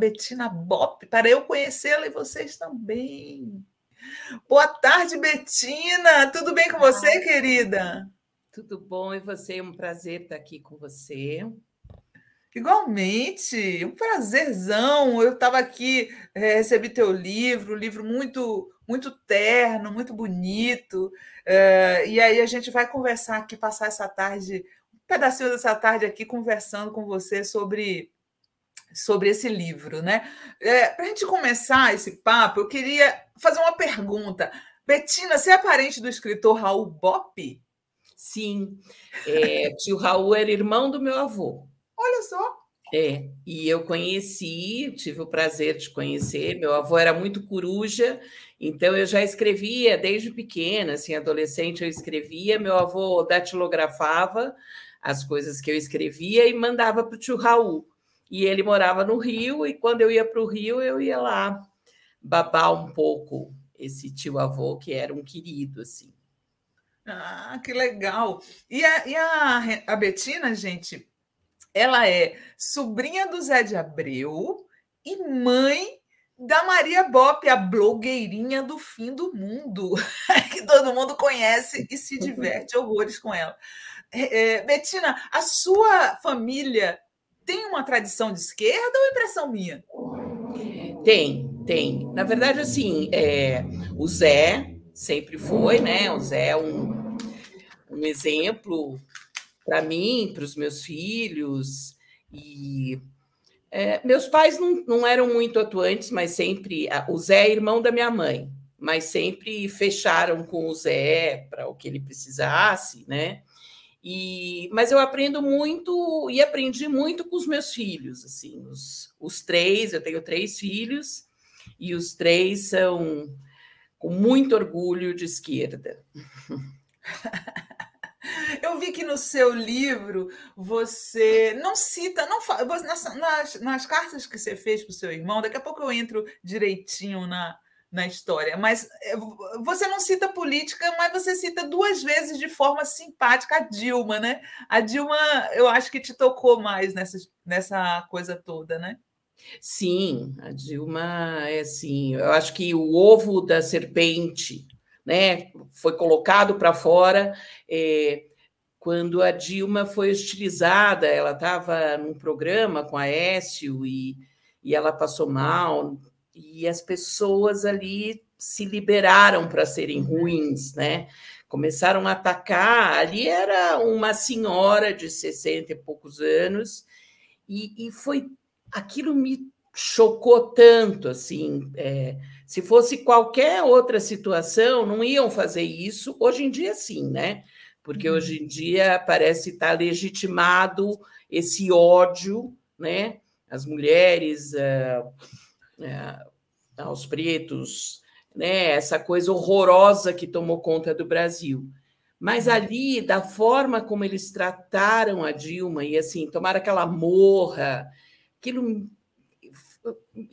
Betina Bop, para eu conhecê-la e vocês também. Boa tarde, Betina. Tudo bem com você, querida? Tudo bom e você? É um prazer estar aqui com você. Igualmente, um prazerzão. Eu estava aqui, é, recebi teu livro, um livro muito muito terno, muito bonito. É, e aí a gente vai conversar aqui, passar essa tarde, um pedacinho dessa tarde aqui conversando com você sobre sobre esse livro, né? É, Para a gente começar esse papo, eu queria fazer uma pergunta. Betina, você é parente do escritor Raul Bop? Sim, é, tio Raul era irmão do meu avô. Olha só. É, e eu conheci, tive o prazer de conhecer. Meu avô era muito coruja, então eu já escrevia desde pequena, assim, adolescente eu escrevia. Meu avô datilografava as coisas que eu escrevia e mandava para o tio Raul. E ele morava no Rio, e quando eu ia para o Rio, eu ia lá babar um pouco esse tio avô, que era um querido, assim. Ah, que legal! E a, e a, a Betina, gente, ela é sobrinha do Zé de Abreu e mãe da Maria Bop, a blogueirinha do fim do mundo, que todo mundo conhece e se diverte horrores com ela. É, é Betina, a sua família tem uma tradição de esquerda ou impressão minha? Tem, tem. Na verdade, assim, é, o Zé sempre foi, né? O Zé é um, um exemplo para mim, para os meus filhos. E é, meus pais não, não eram muito atuantes, mas sempre. O Zé é irmão da minha mãe, mas sempre fecharam com o Zé para o que ele precisasse, né? E, mas eu aprendo muito e aprendi muito com os meus filhos, assim, os, os três, eu tenho três filhos, e os três são com muito orgulho de esquerda. Eu vi que no seu livro você não cita, não fala, nas, nas cartas que você fez para o seu irmão, daqui a pouco eu entro direitinho na, na história. Mas eh, você não cita política, mas você cita duas vezes de forma simpática a Dilma, né? A Dilma, eu acho que te tocou mais nessa, nessa coisa toda, né? Sim, a Dilma é assim. Eu acho que o ovo da serpente, né, foi colocado para fora. É, quando a Dilma foi hostilizada, ela estava num programa com a Écio e, e ela passou mal, e as pessoas ali se liberaram para serem ruins, né? Começaram a atacar. Ali era uma senhora de 60 e poucos anos, e, e foi aquilo me chocou tanto assim. É, se fosse qualquer outra situação, não iam fazer isso. Hoje em dia, sim, né? Porque uhum. hoje em dia parece estar tá legitimado esse ódio, né? As mulheres. Uh é, aos uhum. tá, pretos, né, essa coisa horrorosa que tomou conta do Brasil. Mas uhum. ali, da forma como eles trataram a Dilma, e assim, tomaram aquela morra, aquilo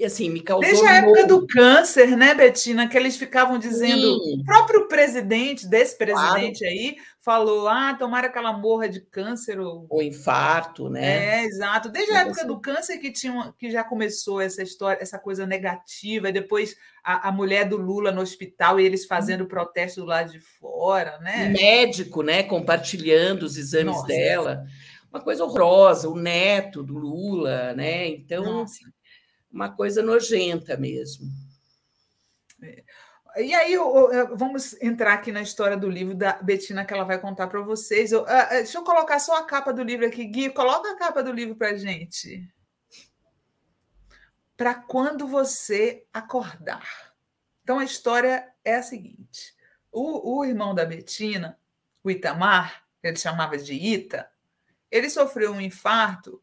assim, me causou. Desde a época do câncer, né, Betina? Que eles ficavam dizendo. Sim. O próprio presidente, desse presidente claro. aí, falou: ah, tomara que ela morra de câncer. Ou, ou infarto, né? É, exato. Desde a época do assim. câncer que, tinha, que já começou essa história, essa coisa negativa, e depois a, a mulher do Lula no hospital e eles fazendo hum. protesto do lado de fora, né? Médico, né? Compartilhando os exames Nossa. dela uma coisa horrorosa, o neto do Lula, né? Então, Nossa uma coisa nojenta mesmo. É. E aí, é, vamos entrar aqui na história do livro da Betina que ela vai contar para vocês. Eu, é, é, deixa eu colocar só a capa do livro aqui, Gui. Coloca a capa do livro para gente. Para quando você acordar. Então, a história é a seguinte: o, o irmão da Betina, o Itamar, ele chamava de Ita, ele sofreu um infarto,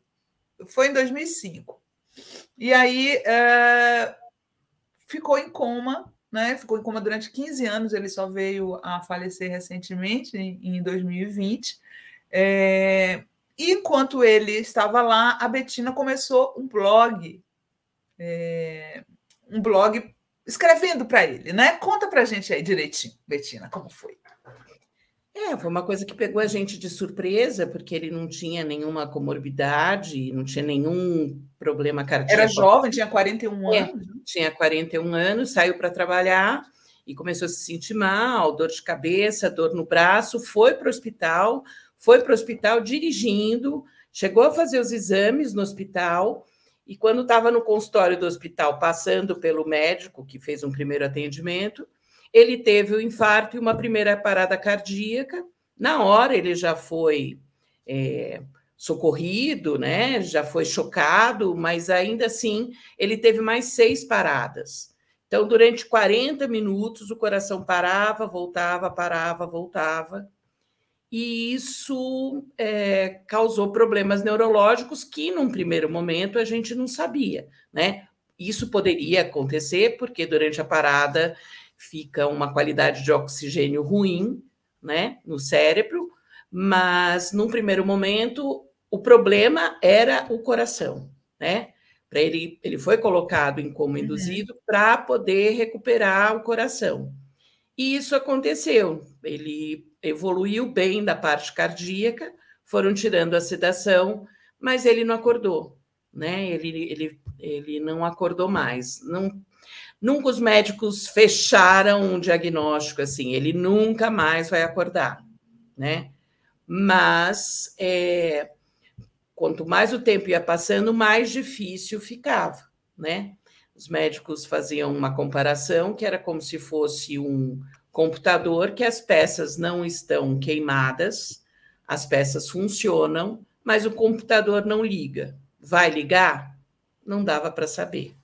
foi em 2005. E aí é, ficou em coma, né? Ficou em coma durante 15 anos, ele só veio a falecer recentemente, em, 2020. É, e enquanto ele estava lá, a Betina começou um blog, é, um blog escrevendo para ele, né? Conta para gente aí direitinho, Betina, como foi? É, foi uma coisa que pegou a gente de surpresa, porque ele não tinha nenhuma comorbidade, não tinha nenhum problema cardíaco. Era jovem, tinha 41 é, anos. Tinha 41 anos, saiu para trabalhar e começou a se sentir mal, dor de cabeça, dor no braço, foi para o hospital, foi para o hospital dirigindo, chegou a fazer os exames no hospital, e quando estava no consultório do hospital, passando pelo médico que fez um primeiro atendimento, ele teve o um infarto e uma primeira parada cardíaca. Na hora ele já foi é, socorrido, né? Já foi chocado, mas ainda assim ele teve mais seis paradas. Então, durante 40 minutos, o coração parava, voltava, parava, voltava. E isso é, causou problemas neurológicos que, num primeiro momento, a gente não sabia, né? Isso poderia acontecer porque durante a parada fica uma qualidade de oxigênio ruim né, no cérebro, mas num primeiro momento o problema era o coração, né? Para ele, ele foi colocado em coma uhum. induzido uhum. para poder recuperar o coração. E isso aconteceu. Ele evoluiu bem da parte cardíaca, foram tirando a sedação, mas ele não acordou, né? Ele, ele, ele não acordou mais. Não, Nunca os médicos fecharam um diagnóstico assim, ele nunca mais vai acordar, né? Mas é, quanto mais o tempo ia passando, mais difícil ficava, né? Os médicos faziam uma comparação que era como se fosse um computador que as peças não estão queimadas, as peças funcionam, mas o computador não liga. Vai ligar? Não dava para saber,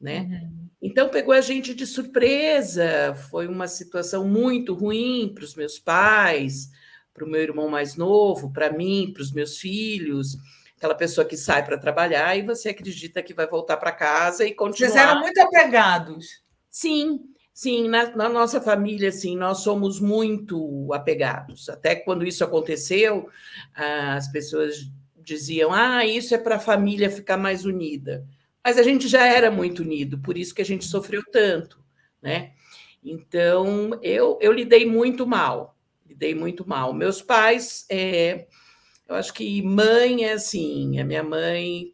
né? Uhum. Então pegou a gente de surpresa, foi uma situação muito ruim para os meus pais, para o meu irmão mais novo, para mim, para os meus filhos. Aquela pessoa que sai para trabalhar e você acredita que vai voltar para casa e continuar. Vocês eram muito apegados. Sim, sim. Na, na nossa família, sim, nós somos muito apegados. Até quando isso aconteceu, ah, as pessoas diziam: ah, isso é para a família ficar mais unida mas a gente já era muito unido, por isso que a gente sofreu tanto, né? Então, eu, eu lidei muito mal, lidei muito mal. Meus pais, é, eu acho que mãe é assim, a minha mãe,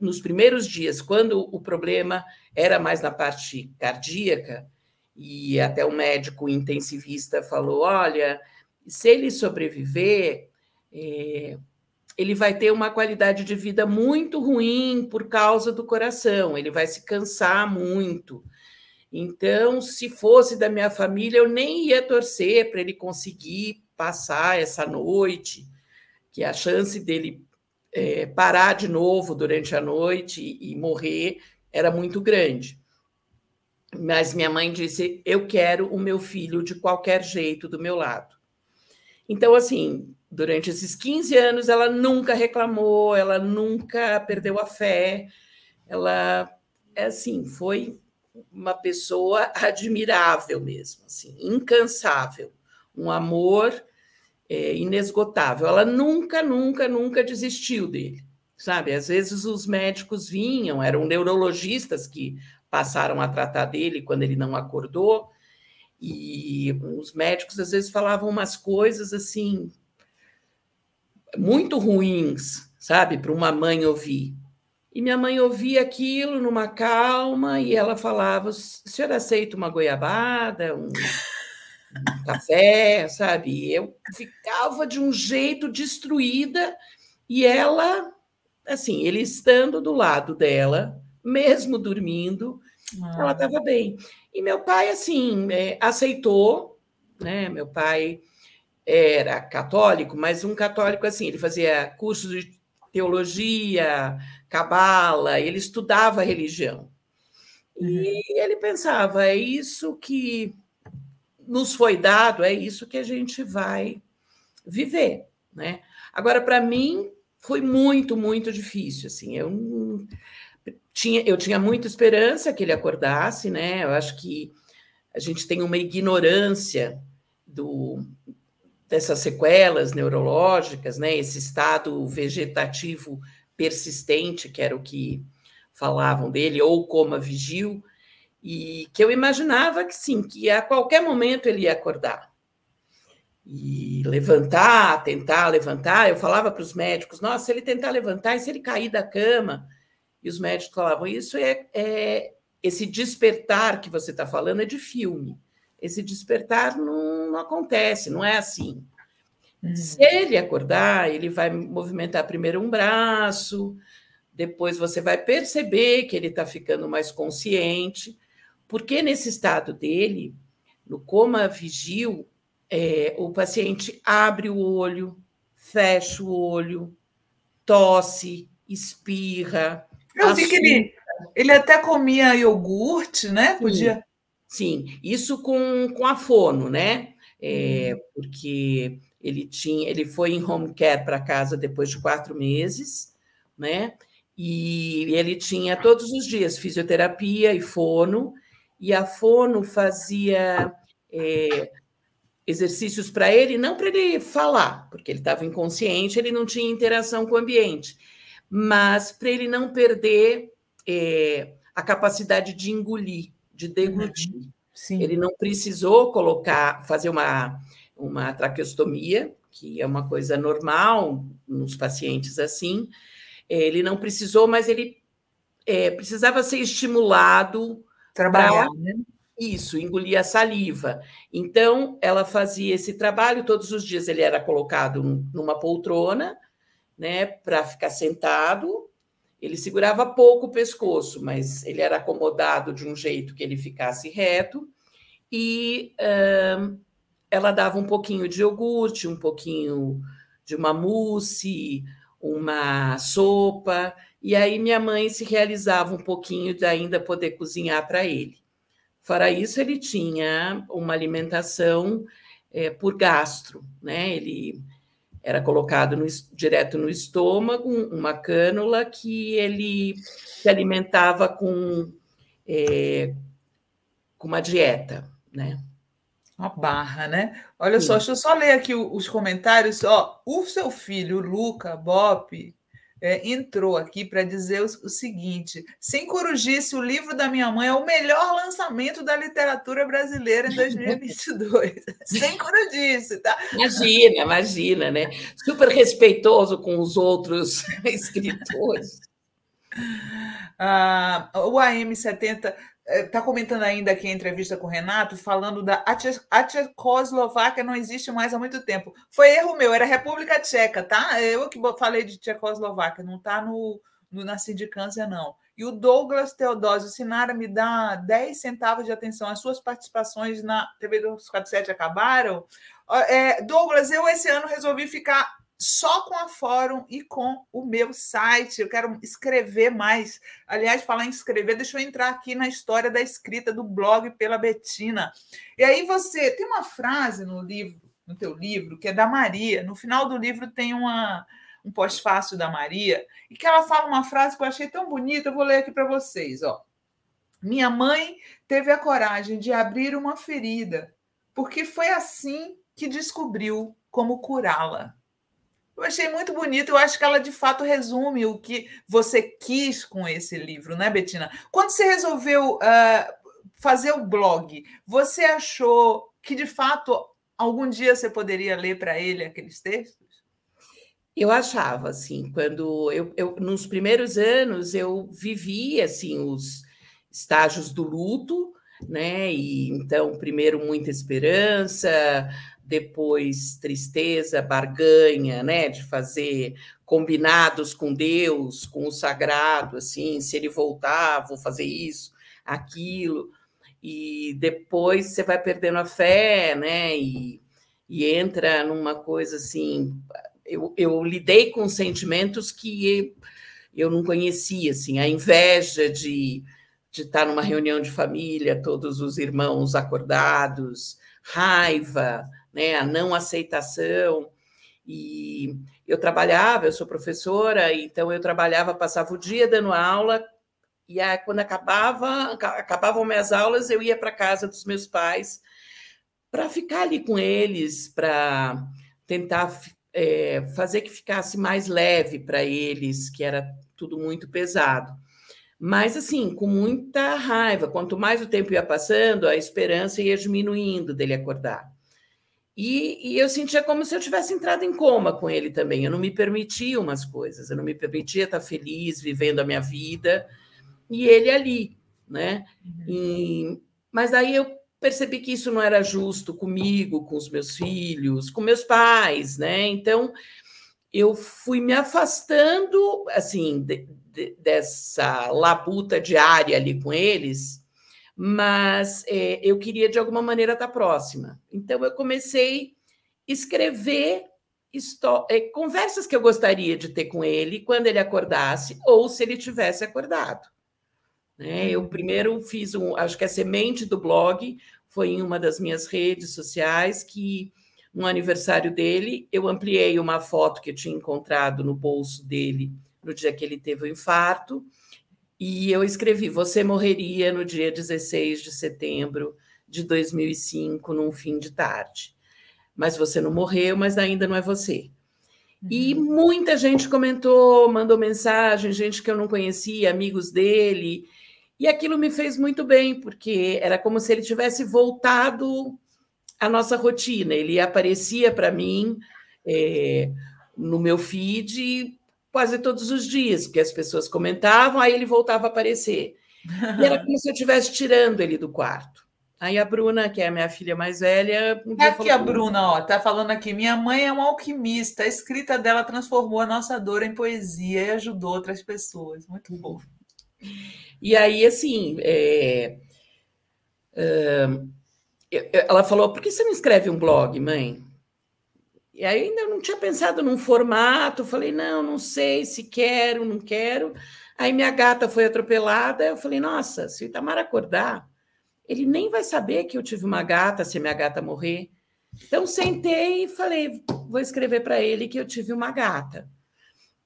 nos primeiros dias, quando o problema era mais na parte cardíaca, e até o um médico intensivista falou: olha, se ele sobreviver, é, ele vai ter uma qualidade de vida muito ruim por causa do coração, ele vai se cansar muito. Então, se fosse da minha família, eu nem ia torcer para ele conseguir passar essa noite, que a chance dele é, parar de novo durante a noite e, e morrer era muito grande. Mas minha mãe disse: Eu quero o meu filho de qualquer jeito do meu lado. Então, assim, Durante esses 15 anos, ela nunca reclamou, ela nunca perdeu a fé, ela, é assim, foi uma pessoa admirável mesmo, assim, incansável, um amor é, inesgotável. Ela nunca, nunca, nunca desistiu dele, sabe? Às vezes os médicos vinham, eram neurologistas que passaram a tratar dele quando ele não acordou, e os médicos às vezes falavam umas coisas assim muito ruins, sabe, para uma mãe ouvir. E minha mãe ouvia aquilo numa calma e ela falava: o senhor aceita uma goiabada, um, um café, sabe? E eu ficava de um jeito destruída e ela, assim, ele estando do lado dela, mesmo dormindo, ah. ela estava bem. E meu pai, assim, é, aceitou, né? Meu pai era católico, mas um católico assim, ele fazia cursos de teologia, cabala, ele estudava religião. Uhum. E ele pensava, é isso que nos foi dado, é isso que a gente vai viver, né? Agora para mim foi muito, muito difícil, assim, eu tinha eu tinha muita esperança que ele acordasse, né? Eu acho que a gente tem uma ignorância do dessas sequelas neurológicas, né, esse estado vegetativo persistente, que era o que falavam dele, ou coma vigil, e que eu imaginava que sim, que a qualquer momento ele ia acordar. E levantar, tentar levantar. Eu falava para os médicos: nossa, se ele tentar levantar e se ele cair da cama. E os médicos falavam: isso é, é esse despertar que você está falando é de filme. Esse despertar não, não acontece, não é assim. Uhum. Se ele acordar, ele vai movimentar primeiro um braço, depois você vai perceber que ele está ficando mais consciente, porque nesse estado dele, no coma vigil, é, o paciente abre o olho, fecha o olho, tosse, espirra. Eu vi que ele, ele até comia iogurte, né? Sim. Podia Sim, isso com, com a Fono, né? É, uhum. Porque ele tinha, ele foi em home care para casa depois de quatro meses, né? E ele tinha todos os dias fisioterapia e fono, e a fono fazia é, exercícios para ele, não para ele falar, porque ele estava inconsciente, ele não tinha interação com o ambiente, mas para ele não perder é, a capacidade de engolir de deglutir. Uhum. Sim. Ele não precisou colocar, fazer uma, uma traqueostomia, que é uma coisa normal nos pacientes assim. Ele não precisou, mas ele é, precisava ser estimulado. Trabalhar, pra, né? Isso, engolir a saliva. Então, ela fazia esse trabalho todos os dias. Ele era colocado numa poltrona, né, para ficar sentado, ele segurava pouco o pescoço, mas ele era acomodado de um jeito que ele ficasse reto. E uh, ela dava um pouquinho de iogurte, um pouquinho de uma mousse, uma sopa. E aí minha mãe se realizava um pouquinho de ainda poder cozinhar para ele. Fora isso, ele tinha uma alimentação é, por gastro, né? Ele era colocado no, direto no estômago, uma cânula que ele se alimentava com, é, com uma dieta, né? Uma barra, né? Olha Sim. só, deixa eu só ler aqui os comentários. Ó, o seu filho, Luca Bop, é, entrou aqui para dizer o, o, seguinte: sem corujice, o livro da minha mãe é o melhor lançamento da literatura brasileira em 2022. sem corujice, tá? Imagina, imagina, né? Super respeitoso com os outros escritores. Ah, o AM70 está é, comentando ainda aqui a entrevista com o Renato, falando da a Tchecoslováquia não existe mais há muito tempo. Foi erro meu, era República Tcheca, tá? Eu que falei de Tchecoslováquia, não está no, no, na sindicância, não. E o Douglas Teodósio Sinara me dá 10 centavos de atenção. As suas participações na TV 247 acabaram? É, Douglas, eu esse ano resolvi ficar só com a Fórum e com o meu site. Eu quero escrever mais. Aliás, falar em escrever, deixa eu entrar aqui na história da escrita do blog pela Betina. E aí você tem uma frase no livro, no teu livro, que é da Maria. No final do livro tem uma um pós-fácil da Maria, e que ela fala uma frase que eu achei tão bonita, eu vou ler aqui para vocês, ó. Minha mãe teve a coragem de abrir uma ferida, porque foi assim que descobriu como curá-la. Eu achei muito bonito, eu acho que ela de fato resume o que você quis com esse livro, né, Betina? Quando você resolveu uh, fazer o blog, você achou que de fato algum dia você poderia ler para ele aqueles textos? Eu achava, assim, quando eu, eu nos primeiros anos eu vivi assim os estágios do luto, né? E então primeiro muita esperança, depois tristeza, barganha, né, de fazer combinados com Deus, com o sagrado, assim, se ele voltar, vou fazer isso, aquilo, e depois você vai perdendo a fé, né, e, e entra numa coisa assim. Eu, eu lidei com sentimentos que eu não conhecia, assim, a inveja de, de estar numa reunião de família, todos os irmãos acordados, raiva, né, a não aceitação. E eu trabalhava, eu sou professora, então eu trabalhava, passava o dia dando aula, e aí, quando acabava, acabavam minhas aulas, eu ia para casa dos meus pais para ficar ali com eles, para tentar é, fazer que ficasse mais leve para eles, que era tudo muito pesado. Mas, assim, com muita raiva. Quanto mais o tempo ia passando, a esperança ia diminuindo dele acordar. E, e, eu sentia como se eu tivesse entrado em coma com ele também. Eu não me permitia umas coisas, eu não me permitia estar feliz, vivendo a minha vida, e ele ali, né? Uhum. E, mas daí eu percebi que isso não era justo comigo, com os meus filhos, com meus pais, né? Então eu fui me afastando, assim, de, de, dessa labuta diária ali com eles mas é, eu queria de alguma maneira estar próxima. Então eu comecei a escrever é, conversas que eu gostaria de ter com ele quando ele acordasse ou se ele tivesse acordado. Né? Eu primeiro fiz um, acho que a semente do blog foi em uma das minhas redes sociais que no aniversário dele eu ampliei uma foto que eu tinha encontrado no bolso dele no dia que ele teve o infarto e eu escrevi: Você morreria no dia 16 de setembro de 2005, num fim de tarde. Mas você não morreu, mas ainda não é você. E uhum. muita gente comentou, mandou mensagem, gente que eu não conhecia, amigos dele. E aquilo me fez muito bem, porque era como se ele tivesse voltado à nossa rotina. Ele aparecia para mim é, no meu feed quase todos os dias, porque as pessoas comentavam, aí ele voltava a aparecer. E era como se eu estivesse tirando ele do quarto. Aí a Bruna, que é a minha filha mais velha. Um é aqui a Bruna, ó, tá falando aqui. Minha mãe é uma alquimista. A escrita dela transformou a nossa dor em poesia e ajudou outras pessoas. Muito bom. E aí, assim, é... ela falou: por que você não escreve um blog, mãe? E ainda não tinha pensado num formato, falei, não, não sei se quero, não quero. Aí minha gata foi atropelada, eu falei, nossa, se o Itamar acordar, ele nem vai saber que eu tive uma gata se minha gata morrer. Então sentei e falei, vou escrever para ele que eu tive uma gata.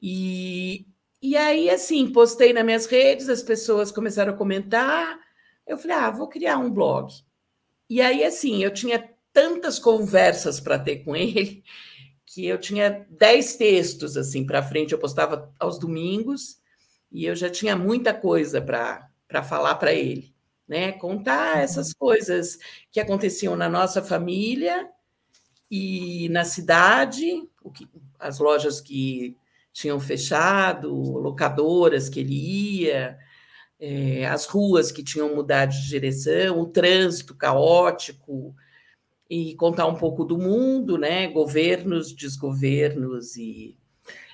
E, e aí, assim, postei nas minhas redes, as pessoas começaram a comentar. Eu falei, ah, vou criar um blog. E aí, assim, eu tinha tantas conversas para ter com ele que eu tinha dez textos assim para frente, eu postava aos domingos e eu já tinha muita coisa para falar para ele, né? Contar uhum. essas coisas que aconteciam na nossa família e na cidade, o que, as lojas que tinham fechado, locadoras que ele ia, é, as ruas que tinham mudado de direção, o trânsito caótico, e contar um pouco do mundo, né? Governos, desgovernos e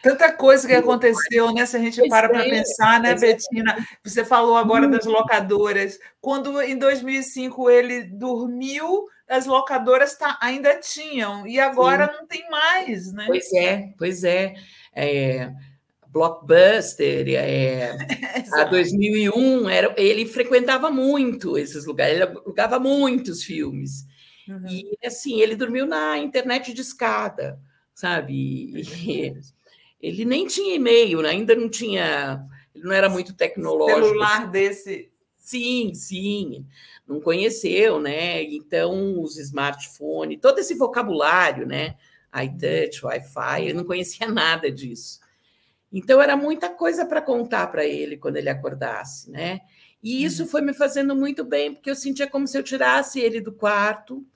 Tanta coisa que aconteceu, né? Se a gente para para é, pensar, né, Betina? Você falou agora das uhum. locadoras. Quando em 2005 ele dormiu, as locadoras tá, ainda tinham, e agora Sim. não tem mais, né? Pois é, pois é. é blockbuster, é, a 2001, era, ele frequentava muito esses lugares, ele alugava muitos filmes. Uhum. E assim, ele dormiu na internet de escada, sabe? E, ele nem tinha e-mail, né? ainda não tinha, ele não era muito tecnológico. Celular desse. Sim, sim, não conheceu, né? Então, os smartphones, todo esse vocabulário, né? iTouch, Wi-Fi, ele não conhecia nada disso. Então, era muita coisa para contar para ele quando ele acordasse, né? E isso uhum. foi me fazendo muito bem, porque eu sentia como se eu tirasse ele do quarto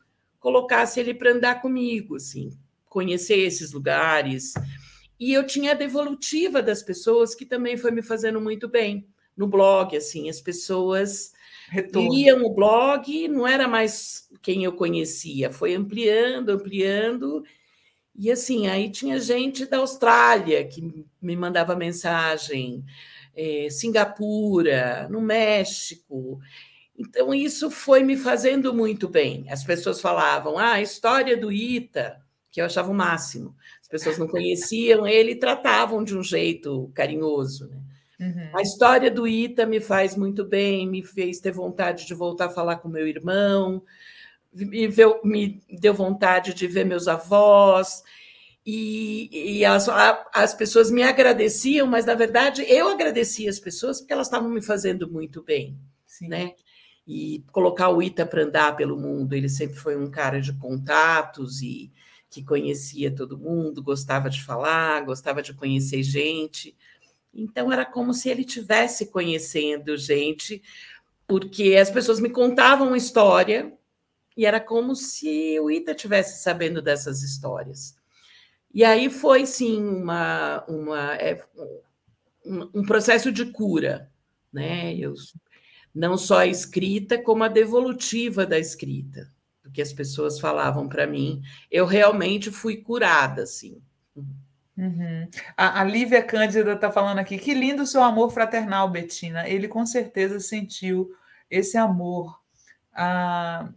colocasse ele para andar comigo, assim, conhecer esses lugares. E eu tinha a devolutiva das pessoas, que também foi me fazendo muito bem no blog, assim, as pessoas Retorno. liam o blog, não era mais quem eu conhecia, foi ampliando, ampliando. E assim, aí tinha gente da Austrália que me mandava mensagem, é, Singapura, no México. Então, isso foi me fazendo muito bem. As pessoas falavam, ah, a história do Ita, que eu achava o máximo. As pessoas não conheciam ele e tratavam de um jeito carinhoso. Né? Uhum. A história do Ita me faz muito bem, me fez ter vontade de voltar a falar com meu irmão, me, deu vontade de ver meus avós. E, e as, as pessoas me agradeciam, mas na verdade eu agradecia as pessoas porque elas estavam me fazendo muito bem. Sim. Né? e colocar o Ita para andar pelo mundo. Ele sempre foi um cara de contatos e que conhecia todo mundo, gostava de falar, gostava de conhecer gente. Então era como se ele tivesse conhecendo gente, porque as pessoas me contavam história e era como se o Ita tivesse sabendo dessas histórias. E aí foi sim uma, uma é, um processo de cura, né? Eu não só a escrita, como a devolutiva da escrita, porque as pessoas falavam para mim. Eu realmente fui curada, assim. Uhum. A, a Lívia Cândida está falando aqui, que lindo seu amor fraternal, Betina. Ele com certeza sentiu esse amor. Ah,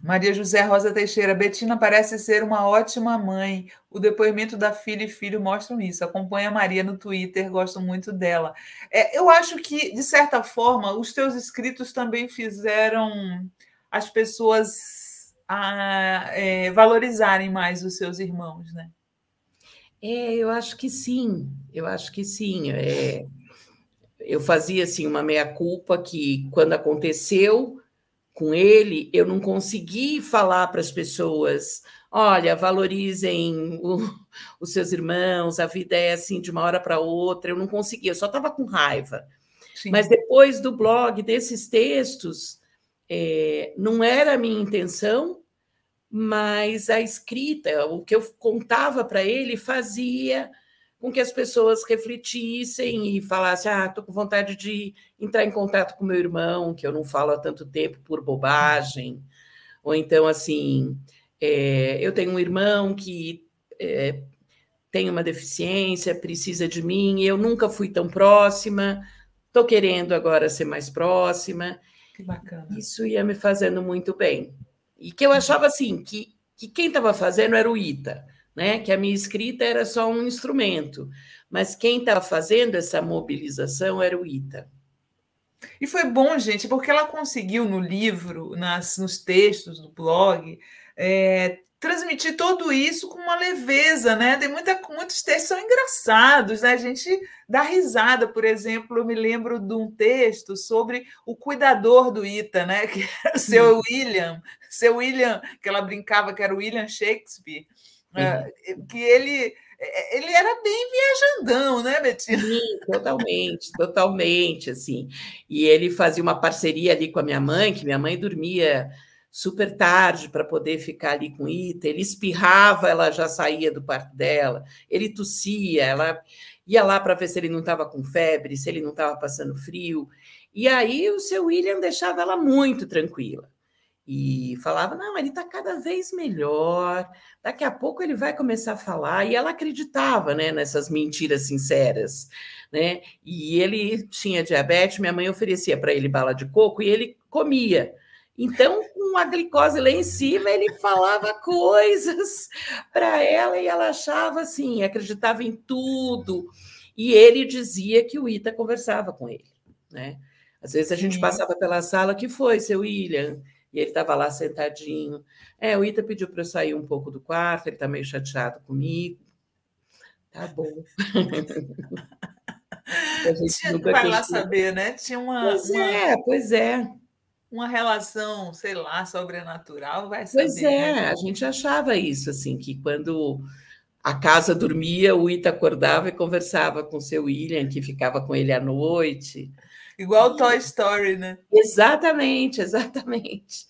Maria José Rosa Teixeira, Betina parece ser uma ótima mãe. O depoimento da filha e filho mostram isso. Acompanha a Maria no Twitter, gosto muito dela. É, eu acho que, de certa forma, os teus escritos também fizeram as pessoas a, é, valorizarem mais os seus irmãos, né? É, eu acho que sim, eu acho que sim. É, eu fazia assim uma meia culpa que quando aconteceu com ele, eu não consegui falar para as pessoas: olha, valorizem o, os seus irmãos, a vida é assim de uma hora para outra. Eu não conseguia, eu só estava com raiva. Sim. Mas depois do blog, desses textos, é, não era a minha intenção, mas a escrita, o que eu contava para ele, fazia com que as pessoas refletissem e falassem: ah, estou com vontade de entrar em contato com meu irmão, que eu não falo há tanto tempo por bobagem. Ou então, assim, é, eu tenho um irmão que é, tem uma deficiência, precisa de mim, e eu nunca fui tão próxima, estou querendo agora ser mais próxima. Que bacana. Isso ia me fazendo muito bem. E que eu achava assim que, que quem estava fazendo era o Ita né? Que a minha escrita era só um instrumento, mas quem estava fazendo essa mobilização era o Ita. E foi bom, gente, porque ela conseguiu no livro, nas, nos textos do blog, é, transmitir tudo isso com uma leveza, né? Tem muita, muitos textos são engraçados, né? A gente dá risada, por exemplo, eu me lembro de um texto sobre o cuidador do Ita, né? Que era o seu William, seu William, que ela brincava que era o William Shakespeare. É, uhum. é, que ele, é, ele era bem viajandão, né, Betina? Sim, totalmente, totalmente, assim. E ele fazia uma parceria ali com a minha mãe, que minha mãe dormia super tarde para poder ficar ali com Ita. Ele espirrava, ela já saía do parto dela. Ele tossia, ela ia lá para ver se ele não estava com febre, se ele não estava passando frio. E aí o seu William deixava ela muito tranquila e falava: não, ele está cada vez melhor, daqui a pouco ele vai começar a falar. E ela acreditava né, nessas mentiras sinceras. Né? E ele tinha diabetes, minha mãe oferecia para ele bala de coco e ele comia. Então, com a glicose lá em cima, ele falava coisas para ela e ela achava assim, acreditava em tudo. E ele dizia que o Ita conversava com ele. Né? Às vezes a gente passava pela sala, que foi, seu William? e ele estava lá sentadinho. É, o Ita pediu para eu sair um pouco do quarto, ele está meio chateado comigo. Tá bom. a gente Tinha, vai lá saber, né? Tinha uma. Pois uma... é, pois é uma relação, sei lá, sobrenatural, vai ser. Pois é, né? a gente achava isso, assim, que quando a casa dormia, o Ita acordava e conversava com seu William, que ficava com ele à noite. Igual Toy Story, né? Exatamente, exatamente.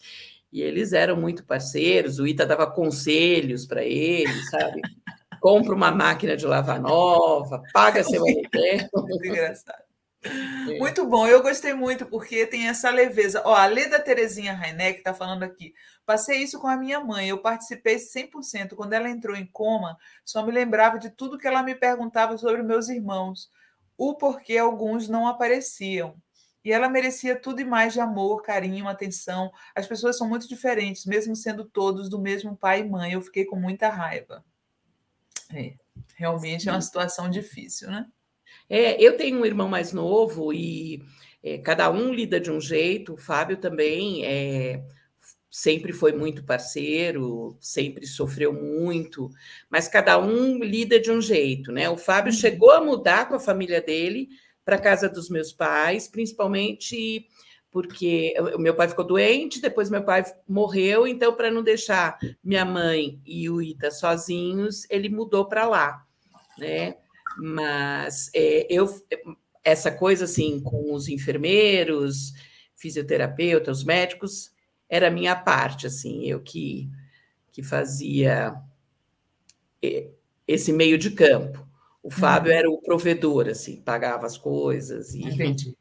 E eles eram muito parceiros, o Ita dava conselhos para eles, sabe? Compra uma máquina de lavar nova, paga seu aluguel. Muito engraçado. É. Muito bom, eu gostei muito, porque tem essa leveza. Ó, a Leda Terezinha Reineck está falando aqui. Passei isso com a minha mãe, eu participei 100%. Quando ela entrou em coma, só me lembrava de tudo que ela me perguntava sobre meus irmãos o porquê alguns não apareciam. E ela merecia tudo e mais de amor, carinho, atenção. As pessoas são muito diferentes, mesmo sendo todos do mesmo pai e mãe. Eu fiquei com muita raiva. É, realmente Sim. é uma situação difícil, né? É, eu tenho um irmão mais novo e é, cada um lida de um jeito. O Fábio também é, sempre foi muito parceiro, sempre sofreu muito, mas cada um lida de um jeito, né? O Fábio uhum. chegou a mudar com a família dele para casa dos meus pais, principalmente porque o meu pai ficou doente, depois meu pai morreu, então para não deixar minha mãe e o Ita sozinhos, ele mudou para lá, né? Mas é, eu essa coisa assim com os enfermeiros, fisioterapeutas, médicos, era a minha parte, assim, eu que, que fazia eh, esse meio de campo. O uhum. Fábio era o provedor, assim, pagava as coisas e. Entendi.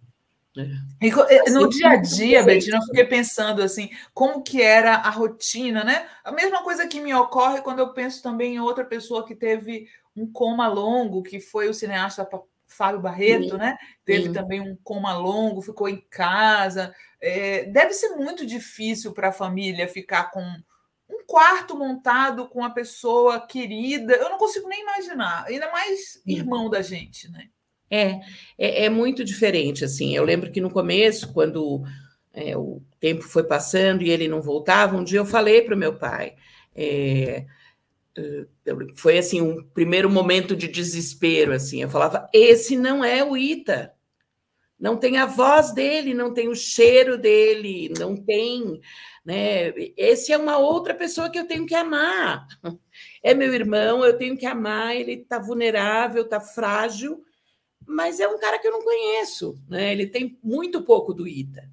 É. E, eh, assim, no dia a dia, Betina, eu fiquei pensando assim, como que era a rotina, né? A mesma coisa que me ocorre quando eu penso também em outra pessoa que teve um coma longo, que foi o cineasta Fábio Barreto, sim, né? Teve sim. também um coma longo, ficou em casa. É, deve ser muito difícil para a família ficar com um quarto montado com a pessoa querida. Eu não consigo nem imaginar, ainda mais irmão sim. da gente, né? É, é, é, muito diferente, assim. Eu lembro que no começo, quando é, o tempo foi passando e ele não voltava, um dia eu falei para o meu pai. É, eh, foi assim um primeiro momento de desespero assim eu falava esse não é o Ita não tem a voz dele não tem o cheiro dele não tem né esse é uma outra pessoa que eu tenho que amar é meu irmão eu tenho que amar ele está vulnerável está frágil mas é um cara que eu não conheço né ele tem muito pouco do Ita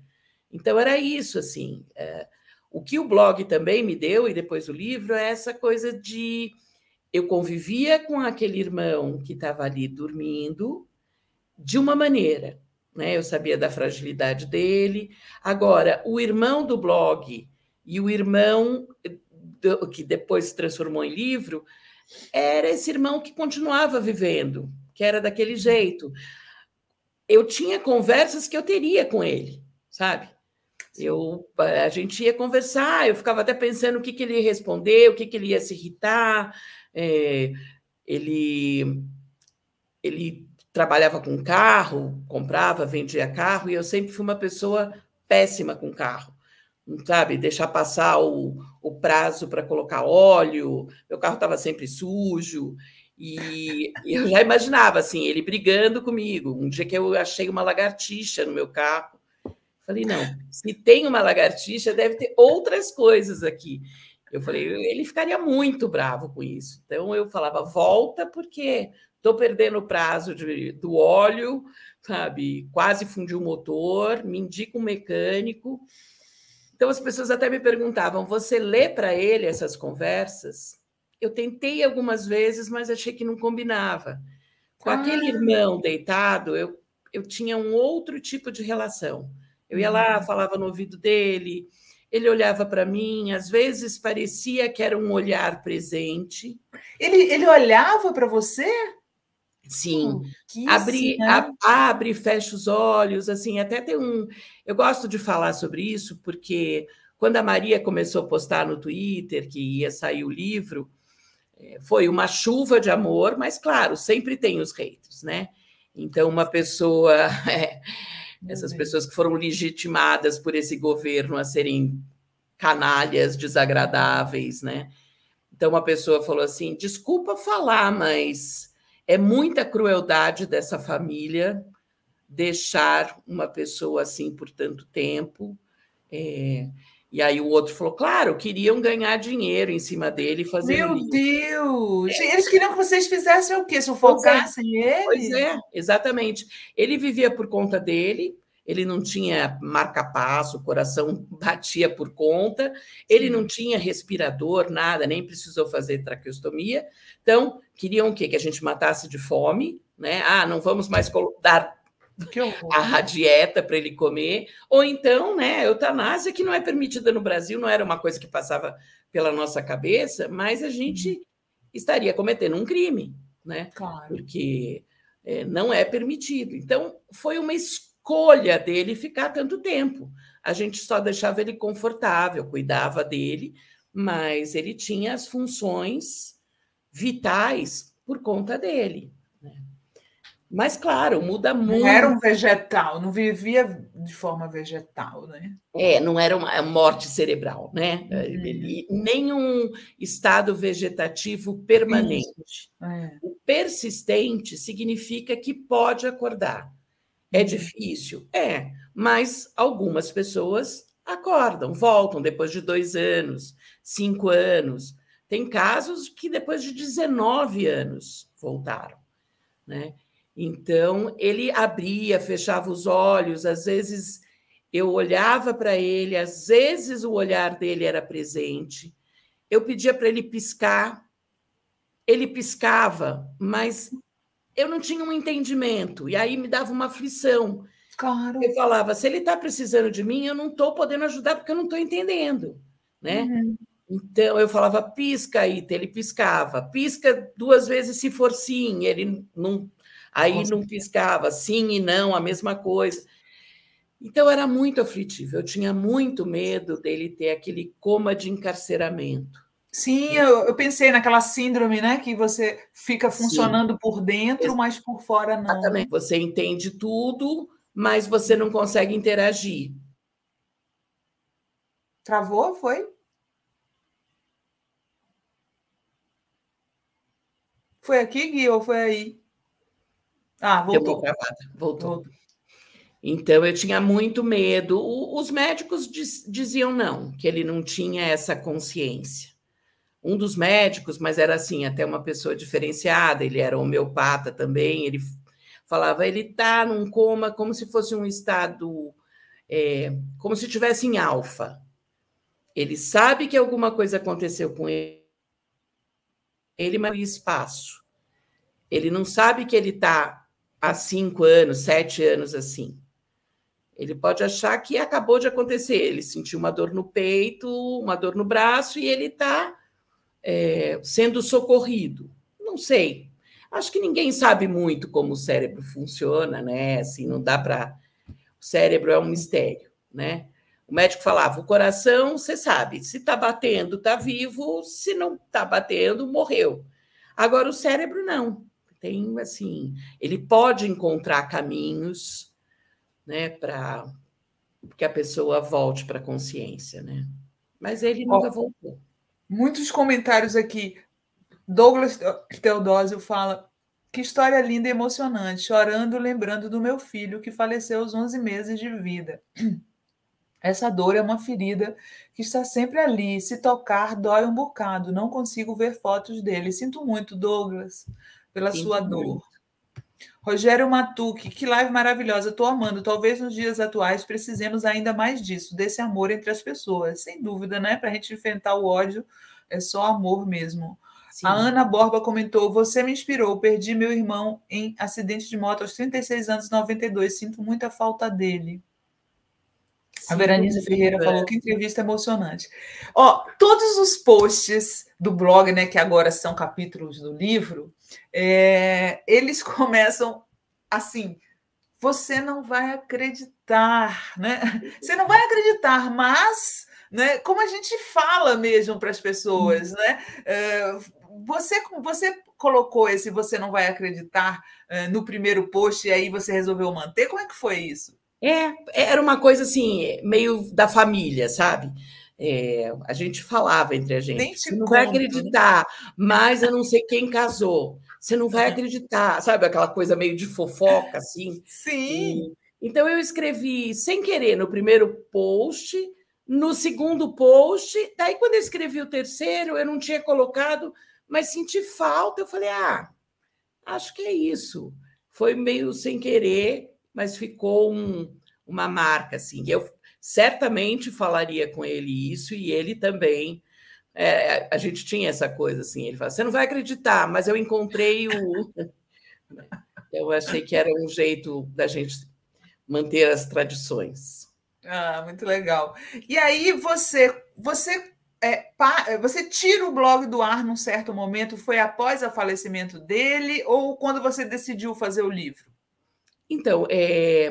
então era isso assim é o que o blog também me deu, e depois o livro, é essa coisa de eu convivia com aquele irmão que estava ali dormindo de uma maneira, né? Eu sabia da fragilidade dele. Agora, o irmão do blog e o irmão do, que depois se transformou em livro era esse irmão que continuava vivendo, que era daquele jeito. Eu tinha conversas que eu teria com ele, sabe? Eu, a gente ia conversar, eu ficava até pensando o que, que ele ia responder, o que, que ele ia se irritar. É, ele, ele trabalhava com carro, comprava, vendia carro, e eu sempre fui uma pessoa péssima com carro. Sabe, deixar passar o, o prazo para colocar óleo, meu carro estava sempre sujo, e eu já imaginava assim, ele brigando comigo. Um dia que eu achei uma lagartixa no meu carro, Falei, não, se tem uma lagartixa, deve ter outras coisas aqui. Eu falei, ele ficaria muito bravo com isso. Então eu falava, volta, porque estou perdendo o prazo de, do óleo, sabe? Quase fundi o motor, me indica um mecânico. Então as pessoas até me perguntavam: você lê para ele essas conversas? Eu tentei algumas vezes, mas achei que não combinava. Com ah. aquele irmão deitado, eu, eu tinha um outro tipo de relação. Eu ia lá, uhum. falava no ouvido dele, ele olhava para mim, às vezes parecia que era um olhar presente. Ele, ele olhava para você? Sim, hum, abre, a, abre, fecha os olhos, assim, até tem um. Eu gosto de falar sobre isso, porque quando a Maria começou a postar no Twitter que ia sair o livro, eh, foi uma chuva de amor, mas claro, sempre tem os haters, né? Então, uma pessoa. É, essas uhum. pessoas que foram legitimadas por esse governo a serem canalhas desagradáveis, né? Então uma pessoa falou assim: desculpa falar, mas é muita crueldade dessa família deixar uma pessoa assim por tanto tempo. É, e aí o outro falou: claro, queriam ganhar dinheiro em cima dele e fazer. Meu Deus! É. Eles queriam que vocês fizessem o quê? Sufocassem é. ele? Pois é, exatamente. Ele vivia por conta dele, ele não tinha marca-passo, o coração batia por conta, ele Sim. não tinha respirador, nada, nem precisou fazer traqueostomia. Então, queriam o quê? Que a gente matasse de fome, né? Ah, não vamos mais dar a, a dieta para ele comer, ou então, né, eutanásia, que não é permitida no Brasil, não era uma coisa que passava pela nossa cabeça, mas a gente estaria cometendo um crime, né? Claro. Porque é, não é permitido. Então, foi uma escolha dele ficar tanto tempo. A gente só deixava ele confortável, cuidava dele, mas ele tinha as funções vitais por conta dele. Mas, claro, muda muito. Não era um vegetal, não vivia de forma vegetal, né? É, não era uma é morte cerebral, né? É, uhum. Nenhum estado vegetativo permanente. É. O persistente significa que pode acordar. É uhum. difícil? É, mas algumas pessoas acordam, voltam depois de dois anos, cinco anos. Tem casos que depois de 19 anos voltaram, né? Então, ele abria, fechava os olhos, às vezes eu olhava para ele, às vezes o olhar dele era presente. Eu pedia para ele piscar, ele piscava, mas eu não tinha um entendimento, e aí me dava uma aflição. Claro. Eu falava, se ele está precisando de mim, eu não estou podendo ajudar porque eu não estou entendendo, né? Uhum. Então eu falava, pisca aí, ele piscava, pisca duas vezes se for sim, ele não Aí não piscava, sim e não, a mesma coisa. Então era muito aflitivo. Eu tinha muito medo dele ter aquele coma de encarceramento. Sim, né? eu, eu pensei naquela síndrome, né? Que você fica funcionando sim. por dentro, mas por fora não. Né? Exatamente. Você entende tudo, mas você não consegue interagir. Travou? Foi? Foi aqui, Gui, ou foi aí? Ah, voltou. Voltou. voltou. Então, eu tinha muito medo. O, os médicos diz, diziam não, que ele não tinha essa consciência. Um dos médicos, mas era assim, até uma pessoa diferenciada, ele era homeopata também, ele falava, ele está num coma como se fosse um estado, é, como se estivesse em alfa. Ele sabe que alguma coisa aconteceu com ele, ele mas espaço. Ele não sabe que ele está há cinco anos, sete anos assim. Ele pode achar que acabou de acontecer, ele sentiu uma dor no peito, uma dor no braço e ele está é, sendo socorrido. Não sei. Acho que ninguém sabe muito como o cérebro funciona, né? Assim, não dá para. O cérebro é um mistério, né? O médico falava: o coração, você sabe, se está batendo, está vivo, se não está batendo, morreu. Agora, o cérebro não tem assim, ele pode encontrar caminhos, né, para que a pessoa volte para a consciência, né? Mas ele nunca voltou. Muitos comentários aqui. Douglas Teodósio fala: "Que história linda e emocionante, chorando lembrando do meu filho que faleceu aos 11 meses de vida." Essa dor é uma ferida que está sempre ali. Se tocar, dói um bocado. Não consigo ver fotos dele. Sinto muito, Douglas pela Sim, sua dor. Rogério Matuque, que live maravilhosa, estou amando. Talvez nos dias atuais precisemos ainda mais disso, desse amor entre as pessoas. Sem dúvida, né? Para a gente enfrentar o ódio, é só amor mesmo. Sim. A Ana Borba comentou: Você me inspirou, perdi meu irmão em acidente de moto aos 36 anos, 92. Sinto muita falta dele. Sim, a Veranice Ferreira falou que entrevista emocionante. Ó, todos os posts do blog, né, que agora são capítulos do livro, é, eles começam assim: você não vai acreditar, né? Você não vai acreditar, mas. Né? Como a gente fala mesmo para as pessoas, uhum. né? É, você, você colocou esse você não vai acreditar é, no primeiro post e aí você resolveu manter? Como é que foi isso? É, é, era uma coisa assim, meio da família, sabe? É, a gente falava entre a gente. Nem te não conto, vai né? acreditar, mas eu não sei quem casou você não vai é. acreditar, sabe? Aquela coisa meio de fofoca, assim. Sim. E, então eu escrevi sem querer no primeiro post, no segundo post, daí quando eu escrevi o terceiro, eu não tinha colocado, mas senti falta, eu falei, ah, acho que é isso. Foi meio sem querer, mas ficou um, uma marca, assim. Eu certamente falaria com ele isso, e ele também é, a gente tinha essa coisa assim. Ele fala: você não vai acreditar, mas eu encontrei o. eu achei que era um jeito da gente manter as tradições. Ah, muito legal. E aí você, você, é, pa, você tira o blog do ar num certo momento? Foi após o falecimento dele ou quando você decidiu fazer o livro? Então, é,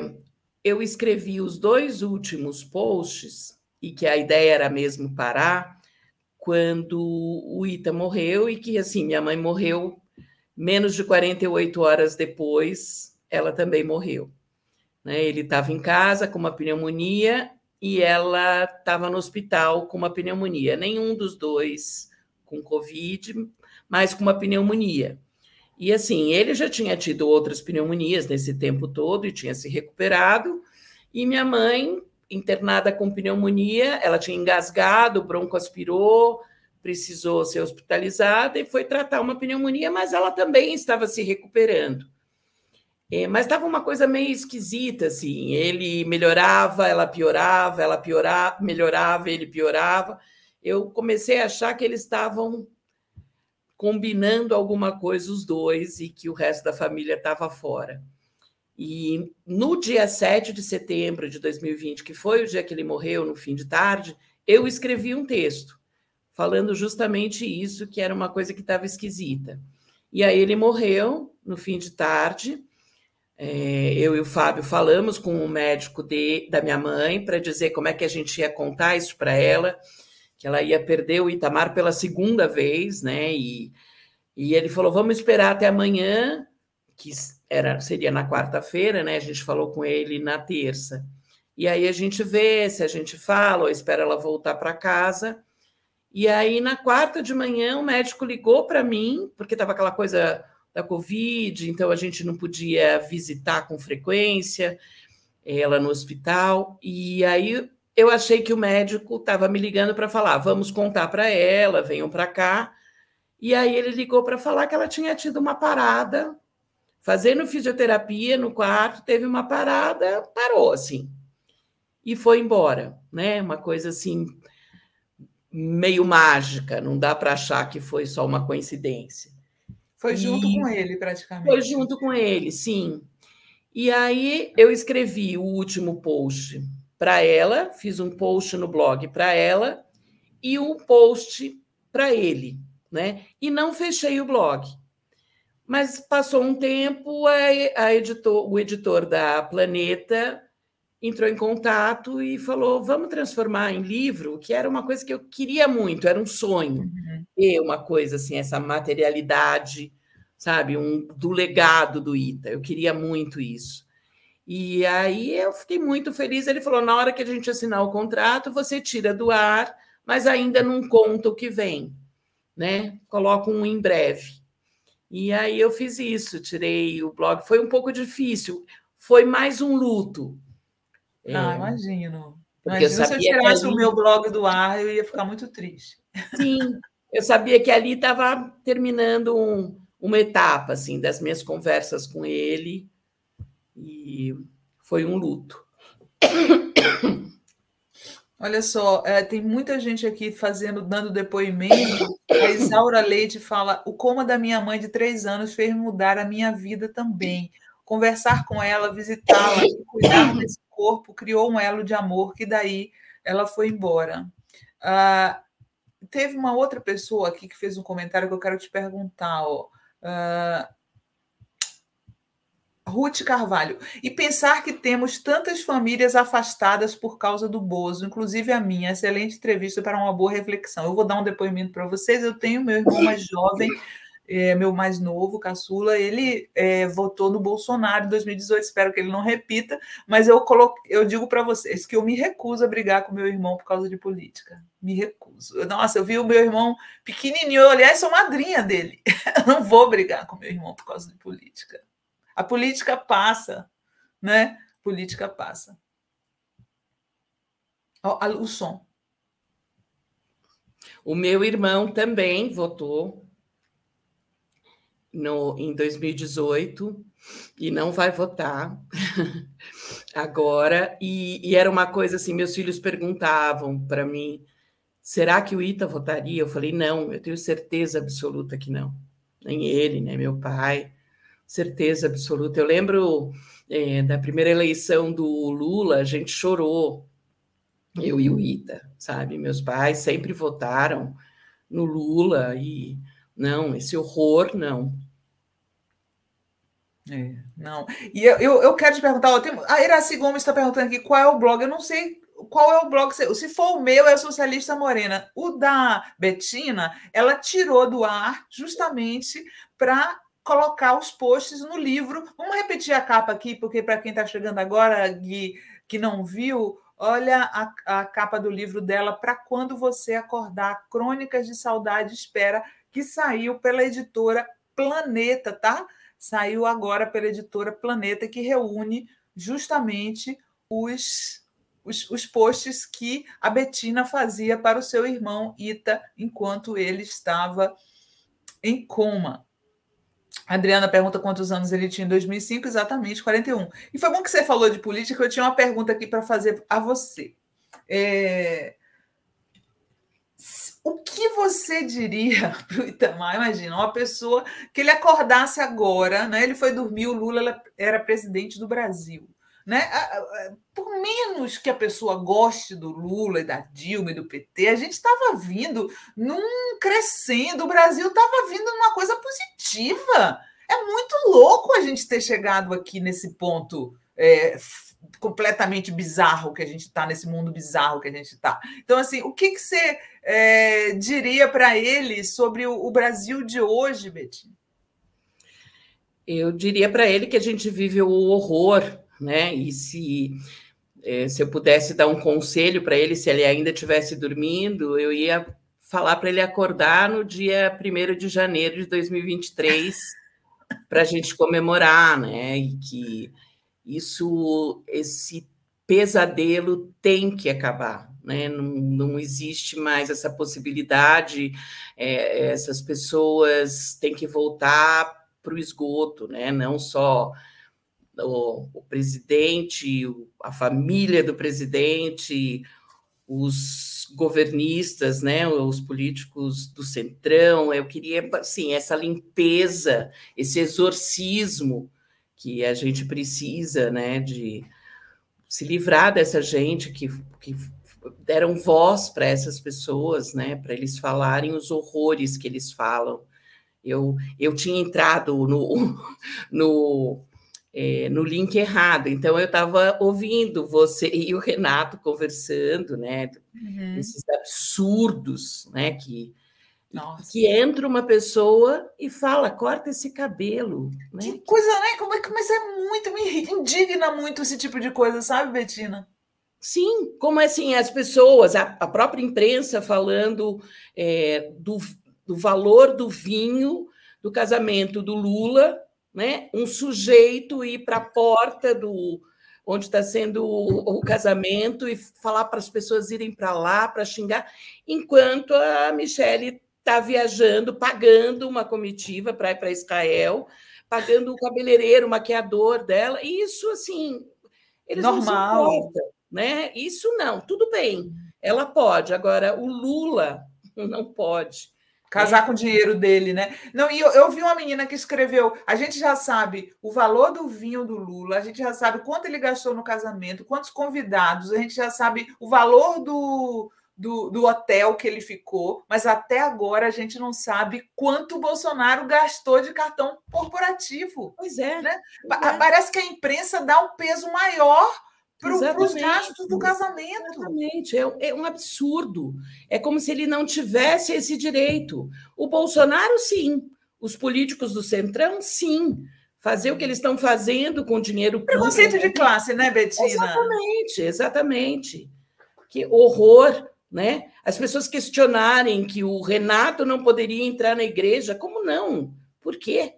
eu escrevi os dois últimos posts e que a ideia era mesmo parar quando o Ita morreu e que assim minha mãe morreu menos de 48 horas depois, ela também morreu. Né? Ele estava em casa com uma pneumonia e ela estava no hospital com uma pneumonia. Nenhum dos dois com Covid, mas com uma pneumonia. E assim, ele já tinha tido outras pneumonias nesse tempo todo e tinha se recuperado. E minha mãe internada com pneumonia, ela tinha engasgado, broncoaspirou, precisou ser hospitalizada e foi tratar uma pneumonia, mas ela também estava se recuperando. É, mas estava uma coisa meio esquisita, assim. Ele melhorava, ela piorava, ela piorava, melhorava, ele piorava. Eu comecei a achar que eles estavam combinando alguma coisa os dois e que o resto da família estava fora. E no dia 7 de setembro de 2020, que foi o dia que ele morreu, no fim de tarde, eu escrevi um texto falando justamente isso, que era uma coisa que estava esquisita. E aí ele morreu no fim de tarde. É, eu e o Fábio falamos com o médico de, da minha mãe para dizer como é que a gente ia contar isso para ela, que ela ia perder o Itamar pela segunda vez, né? E, e ele falou: vamos esperar até amanhã, que era, seria na quarta-feira, né? A gente falou com ele na terça. E aí a gente vê se a gente fala ou espera ela voltar para casa. E aí na quarta de manhã o médico ligou para mim, porque estava aquela coisa da Covid, então a gente não podia visitar com frequência eh, ela no hospital. E aí eu achei que o médico estava me ligando para falar: vamos contar para ela, venham para cá. E aí ele ligou para falar que ela tinha tido uma parada fazendo fisioterapia no quarto, teve uma parada, parou assim. E foi embora, né? Uma coisa assim meio mágica, não dá para achar que foi só uma coincidência. Foi junto e... com ele, praticamente. Foi junto com ele, sim. E aí eu escrevi o último post para ela, fiz um post no blog para ela e um post para ele, né? E não fechei o blog. Mas passou um tempo, a, a editor, o editor da Planeta entrou em contato e falou: vamos transformar em livro, que era uma coisa que eu queria muito, era um sonho. Uhum. Ter é uma coisa assim, essa materialidade, sabe, um, do legado do Ita. Eu queria muito isso. E aí eu fiquei muito feliz. Ele falou: na hora que a gente assinar o contrato, você tira do ar, mas ainda não conta o que vem, né? Coloca um em breve. E aí eu fiz isso, tirei o blog. Foi um pouco difícil, foi mais um luto. Ah, é... imagino. Porque imagino se eu tirasse ali... o meu blog do ar, eu ia ficar muito triste. Sim, eu sabia que ali estava terminando um, uma etapa assim das minhas conversas com ele e foi um luto. Olha só, é, tem muita gente aqui fazendo, dando depoimento. A Isaura Leite fala: o coma da minha mãe de três anos fez mudar a minha vida também. Conversar com ela, visitá-la, cuidar desse corpo, criou um elo de amor que daí ela foi embora. Ah, teve uma outra pessoa aqui que fez um comentário que eu quero te perguntar. Ó. Ah, Ruth Carvalho. E pensar que temos tantas famílias afastadas por causa do Bozo, inclusive a minha. Excelente entrevista para uma boa reflexão. Eu vou dar um depoimento para vocês. Eu tenho meu irmão mais jovem, é, meu mais novo, caçula. Ele é, votou no Bolsonaro em 2018. Espero que ele não repita. Mas eu, coloquei, eu digo para vocês que eu me recuso a brigar com meu irmão por causa de política. Me recuso. Nossa, eu vi o meu irmão pequenininho. Eu, aliás, sou madrinha dele. Eu não vou brigar com meu irmão por causa de política. A política passa, né? A política passa. O, o som. O meu irmão também votou no, em 2018 e não vai votar agora. E, e, era uma coisa assim: meus filhos perguntavam para mim, será que o Ita votaria? Eu falei, não, eu tenho certeza absoluta que não. Nem ele, nem meu pai certeza absoluta. Eu lembro é, da primeira eleição do Lula, a gente chorou, eu e o Ita, sabe? Meus pais sempre votaram no Lula e não, esse horror não. É, não. E eu, eu, eu, quero te perguntar, ó, tem, a Iraci Gomes está perguntando aqui qual é o blog, eu não sei qual é o blog, se for o meu é o Socialista Morena. O da Betina, ela tirou do ar justamente para colocar os posts no livro. Vamos repetir a capa aqui, porque para quem está chegando agora, Gui, que não viu, olha a, a capa do livro dela, Para Quando Você Acordar, Crônicas de Saudade Espera, que saiu pela editora Planeta, tá? Saiu agora pela editora Planeta, que reúne justamente os os, os, posts que a Betina fazia para o seu irmão Ita enquanto ele estava em coma. A Adriana pergunta quantos anos ele tinha em 2005, exatamente 41. E foi bom que você falou de política, eu tinha uma pergunta aqui para fazer a você. É... O que você diria para o Itamar? Imagina, uma pessoa que ele acordasse agora, né? ele foi dormir, o Lula era presidente do Brasil. Né? Por menos que a pessoa goste do Lula e da Dilma e do PT, a gente estava vindo num crescendo, o Brasil estava vindo numa coisa positiva. É muito louco a gente ter chegado aqui nesse ponto é, completamente bizarro que a gente está, nesse mundo bizarro que a gente está. Então, assim, o que, que você é, diria para ele sobre o, o Brasil de hoje, Betinho? Eu diria para ele que a gente vive o horror né? E se é, se eu pudesse dar um conselho para ele, se ele ainda estivesse dormindo, eu ia falar para ele acordar no dia 1 de janeiro de 2023 para a gente comemorar, né? E que isso, esse pesadelo tem que acabar, né? Não, não existe mais essa possibilidade. É, essas pessoas têm que voltar para o esgoto, né? Não só o, o presidente, a família do presidente, os governistas, né, os políticos do centrão. Eu queria, assim, essa limpeza, esse exorcismo que a gente precisa, né, de se livrar dessa gente que, que deram voz para essas pessoas, né, para eles falarem os horrores que eles falam. Eu, eu tinha entrado no, no é, no link errado. Então eu estava ouvindo você e o Renato conversando, né? Uhum. Esses absurdos, né? Que, Nossa. que entra uma pessoa e fala, corta esse cabelo. Né? Que coisa, né? Como é que mas é muito, me indigna muito esse tipo de coisa, sabe, Betina? Sim, como é, assim as pessoas, a, a própria imprensa falando é, do, do valor do vinho do casamento do Lula né? um sujeito ir para a porta do onde está sendo o, o casamento e falar para as pessoas irem para lá para xingar, enquanto a Michelle está viajando, pagando uma comitiva para ir para Israel, pagando o cabeleireiro, o maquiador dela. E isso, assim, eles Normal. não se importam, né? Isso não, tudo bem, ela pode. Agora, o Lula não pode. Casar com o dinheiro dele, né? Não, e eu, eu, vi uma menina que escreveu: a gente já sabe o valor do vinho do Lula, a gente já sabe quanto ele gastou no casamento, quantos convidados, a gente já sabe o valor do, do, do hotel que ele ficou, mas até agora a gente não sabe quanto o Bolsonaro gastou de cartão corporativo. Pois é. Né? Pois é. Parece que a imprensa dá um peso maior para os gastos do casamento. Exatamente, é, é, um absurdo. É como se ele não tivesse esse direito. O Bolsonaro, sim. Os políticos do Centrão, sim. Fazer o que eles estão fazendo com dinheiro Preconceito de classe, né, Betina? Exatamente, exatamente. Que horror, né? As pessoas questionarem que o Renato não poderia entrar na igreja. Como não? Por quê?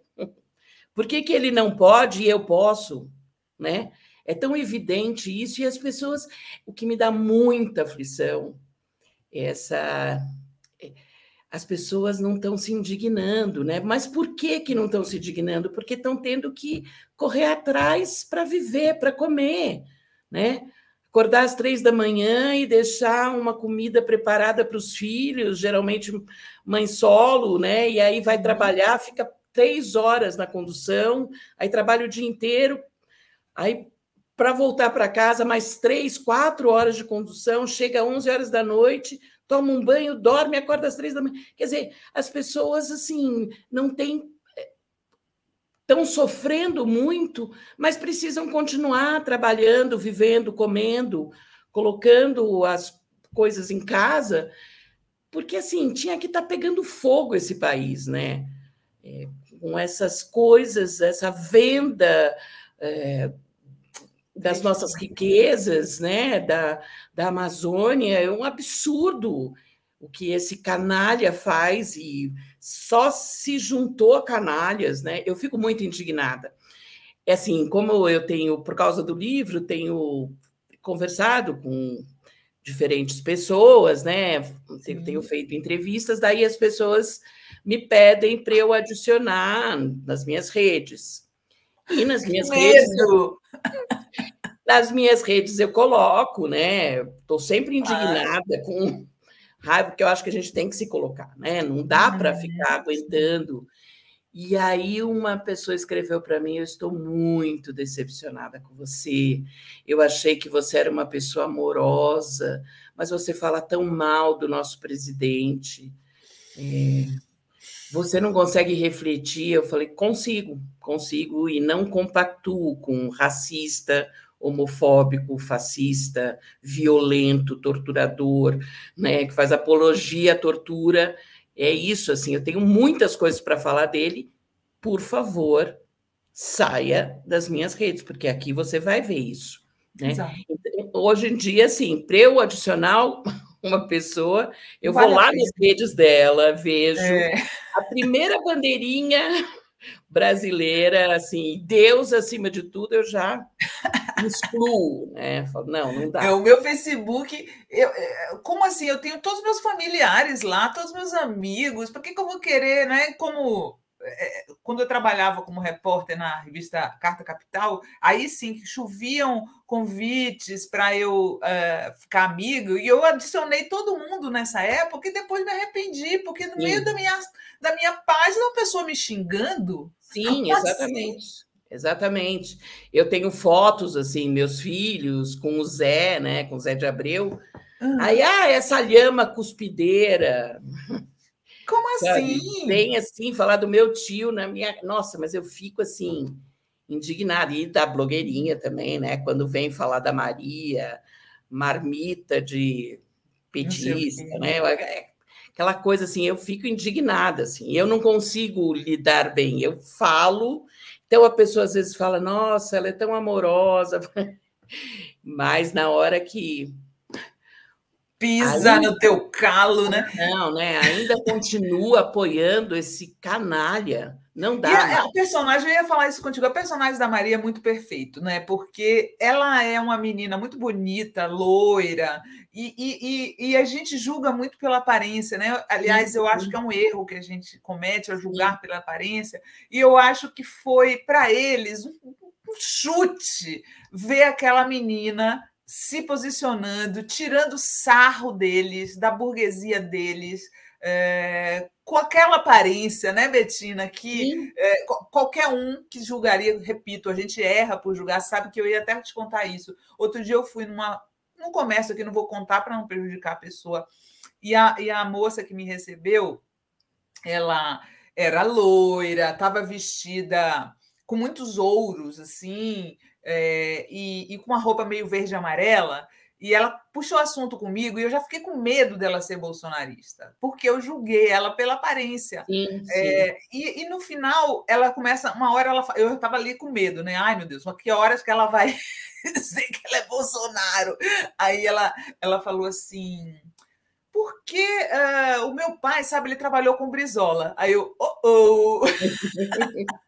Por que, que ele não pode e eu posso? Né? É tão evidente isso, e as pessoas, o que me dá muita aflição, é essa é, as pessoas não estão se indignando, né? Mas por que, que não estão se indignando? Porque estão tendo que correr atrás para viver, para comer, né? Acordar às três da manhã e deixar uma comida preparada para os filhos, geralmente mãe solo, né? E aí vai uhum. trabalhar, fica três horas na condução, aí trabalha o dia inteiro, aí para voltar para casa, mais três, quatro horas de condução, chega às 11 horas da noite, toma um banho, dorme, acorda às três da manhã. Quer dizer, as pessoas assim não têm estão eh, sofrendo muito, mas precisam continuar trabalhando, vivendo, comendo, colocando as coisas em casa, porque assim tinha que estar tá pegando fogo esse país, né? É, com essas coisas, essa venda. É, das nossas riquezas, né, da, da Amazônia, é um absurdo o que esse canalha faz e só se juntou a canalhas, né? Eu fico muito indignada. É assim, como eu tenho, por causa do livro, tenho conversado com diferentes pessoas, né? Tenho, tenho feito entrevistas, daí as pessoas me pedem para eu adicionar nas minhas redes. E nas minhas redes nas minhas redes eu coloco, né? Estou sempre indignada ah. com raiva, porque eu acho que a gente tem que se colocar, né? Não dá uhum. para ficar aguentando. E aí uma pessoa escreveu para mim: "Eu estou muito decepcionada com você. Eu achei que você era uma pessoa amorosa, mas você fala tão mal do nosso presidente. É, você não consegue refletir?" Eu falei: "Consigo, consigo e não compactuo com racista, homofóbico, fascista, violento, torturador, né, que faz apologia à tortura. É isso, assim, eu tenho muitas coisas para falar dele. Por favor, saia das minhas redes, porque aqui você vai ver isso. Né? Então, hoje em dia, assim, para eu adicionar uma pessoa, eu vale vou lá nas redes dela, vejo é. a primeira bandeirinha brasileira, assim, Deus acima de tudo, eu já excluo, né? Falo, não, não dá. É, o meu Facebook, eu, é, como assim? Eu tenho todos os meus familiares lá, todos os meus amigos, por que, que eu vou querer, né? Como quando eu trabalhava como repórter na revista Carta Capital, aí sim que choviam convites para eu uh, ficar amigo, e eu adicionei todo mundo nessa época e depois me arrependi, porque no sim. meio da minha, da minha página uma pessoa me xingando. Sim, assim? exatamente. Assim? Exatamente. Eu tenho fotos, assim, meus filhos com o Zé, né, com o Zé de Abreu. Uhum. Aí, ah, essa lhama cuspideira. Como né, assim? Vem assim falar do meu tio na minha. Nossa, mas eu fico assim, indignada. E da blogueirinha também, né? Quando vem falar da Maria, marmita de petista, né? É, é aquela coisa assim, eu fico indignada, assim, eu não consigo lidar bem, eu falo, então a pessoa às vezes fala, nossa, ela é tão amorosa, mas na hora que pisa ainda... no teu calo, né? Não, né? Ainda continua apoiando esse canalha. Não dá. A, né? a, personagem, eu ia falar isso contigo, a personagem da Maria é muito perfeito, né? Porque ela é uma menina muito bonita, loira, e, e, e, e a gente julga muito pela aparência, né? Aliás, eu acho uhum. que é um erro que a gente comete, a julgar pela aparência, e eu acho que foi para eles um, um chute ver aquela menina se posicionando, tirando sarro deles, da burguesia deles, é, com aquela aparência, né, Betina, que é, qualquer um que julgaria, repito, a gente erra por julgar, sabe que eu ia até te contar isso. Outro dia eu fui numa, num comércio aqui, não vou contar para não prejudicar a pessoa, e a, e a moça que me recebeu, ela era loira, estava vestida com muitos ouros, assim, é, e, e, com uma roupa meio verde e amarela, e ela puxou assunto comigo e eu já fiquei com medo dela ser bolsonarista, porque eu julguei ela pela aparência. Sim, é, sim. É, e, e, no final, ela começa, uma hora ela, eu estava ali com medo, né? Ai meu Deus, mas que horas que ela vai dizer que ela é Bolsonaro? Aí ela, ela falou assim. Porque uh, eh, o meu pai, sabe, ele trabalhou com Brizola. Aí eu, oh, oh.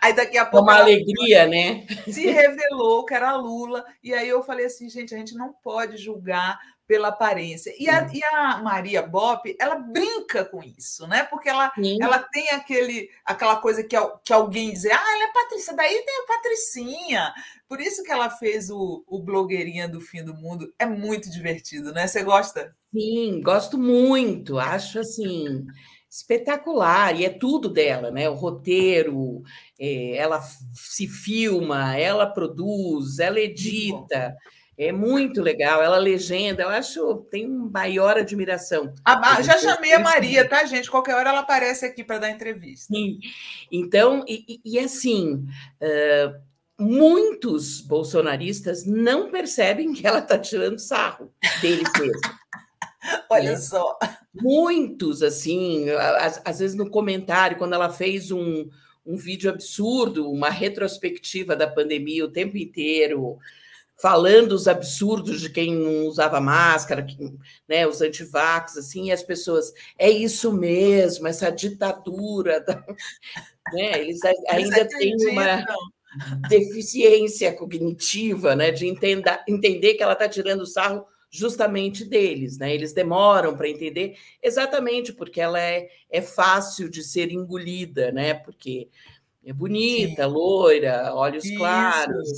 Aí daqui a é pouco. Uma alegria, né? Se revelou que era Lula. E aí eu falei assim, gente, a gente não pode julgar pela aparência. E a, e a Maria Bop, ela brinca com isso, né? Porque ela, ela tem aquele, aquela coisa que, que alguém diz, ah, ela é Patrícia, daí tem a Patricinha. Por isso que ela fez o, o blogueirinha do fim do mundo. É muito divertido, né? Você gosta? Sim, gosto muito. Acho assim espetacular, e é tudo dela, né? O roteiro, é, ela se filma, ela produz, ela edita. É muito legal, ela legenda, eu acho, tem maior admiração. A, já chamei a Maria, tá, gente? Qualquer hora ela aparece aqui para dar entrevista. Sim. Então, e, e assim, uh, muitos bolsonaristas não percebem que ela está tirando sarro deles mesmo. Olha é. só. Muitos, assim, às, às, vezes no comentário, quando ela fez um, um vídeo absurdo, uma retrospectiva da pandemia o tempo inteiro, falando os absurdos de quem não usava máscara, que, né, os antivax, assim, e as pessoas, é isso mesmo, essa ditadura. Da... Né, eles ainda têm uma deficiência cognitiva, né, de entender, entender que ela está tirando sarro justamente deles, né? Eles demoram para entender exatamente porque ela é, é fácil de ser engolida, né? Porque é bonita, Sim. loira, olhos Isso. claros.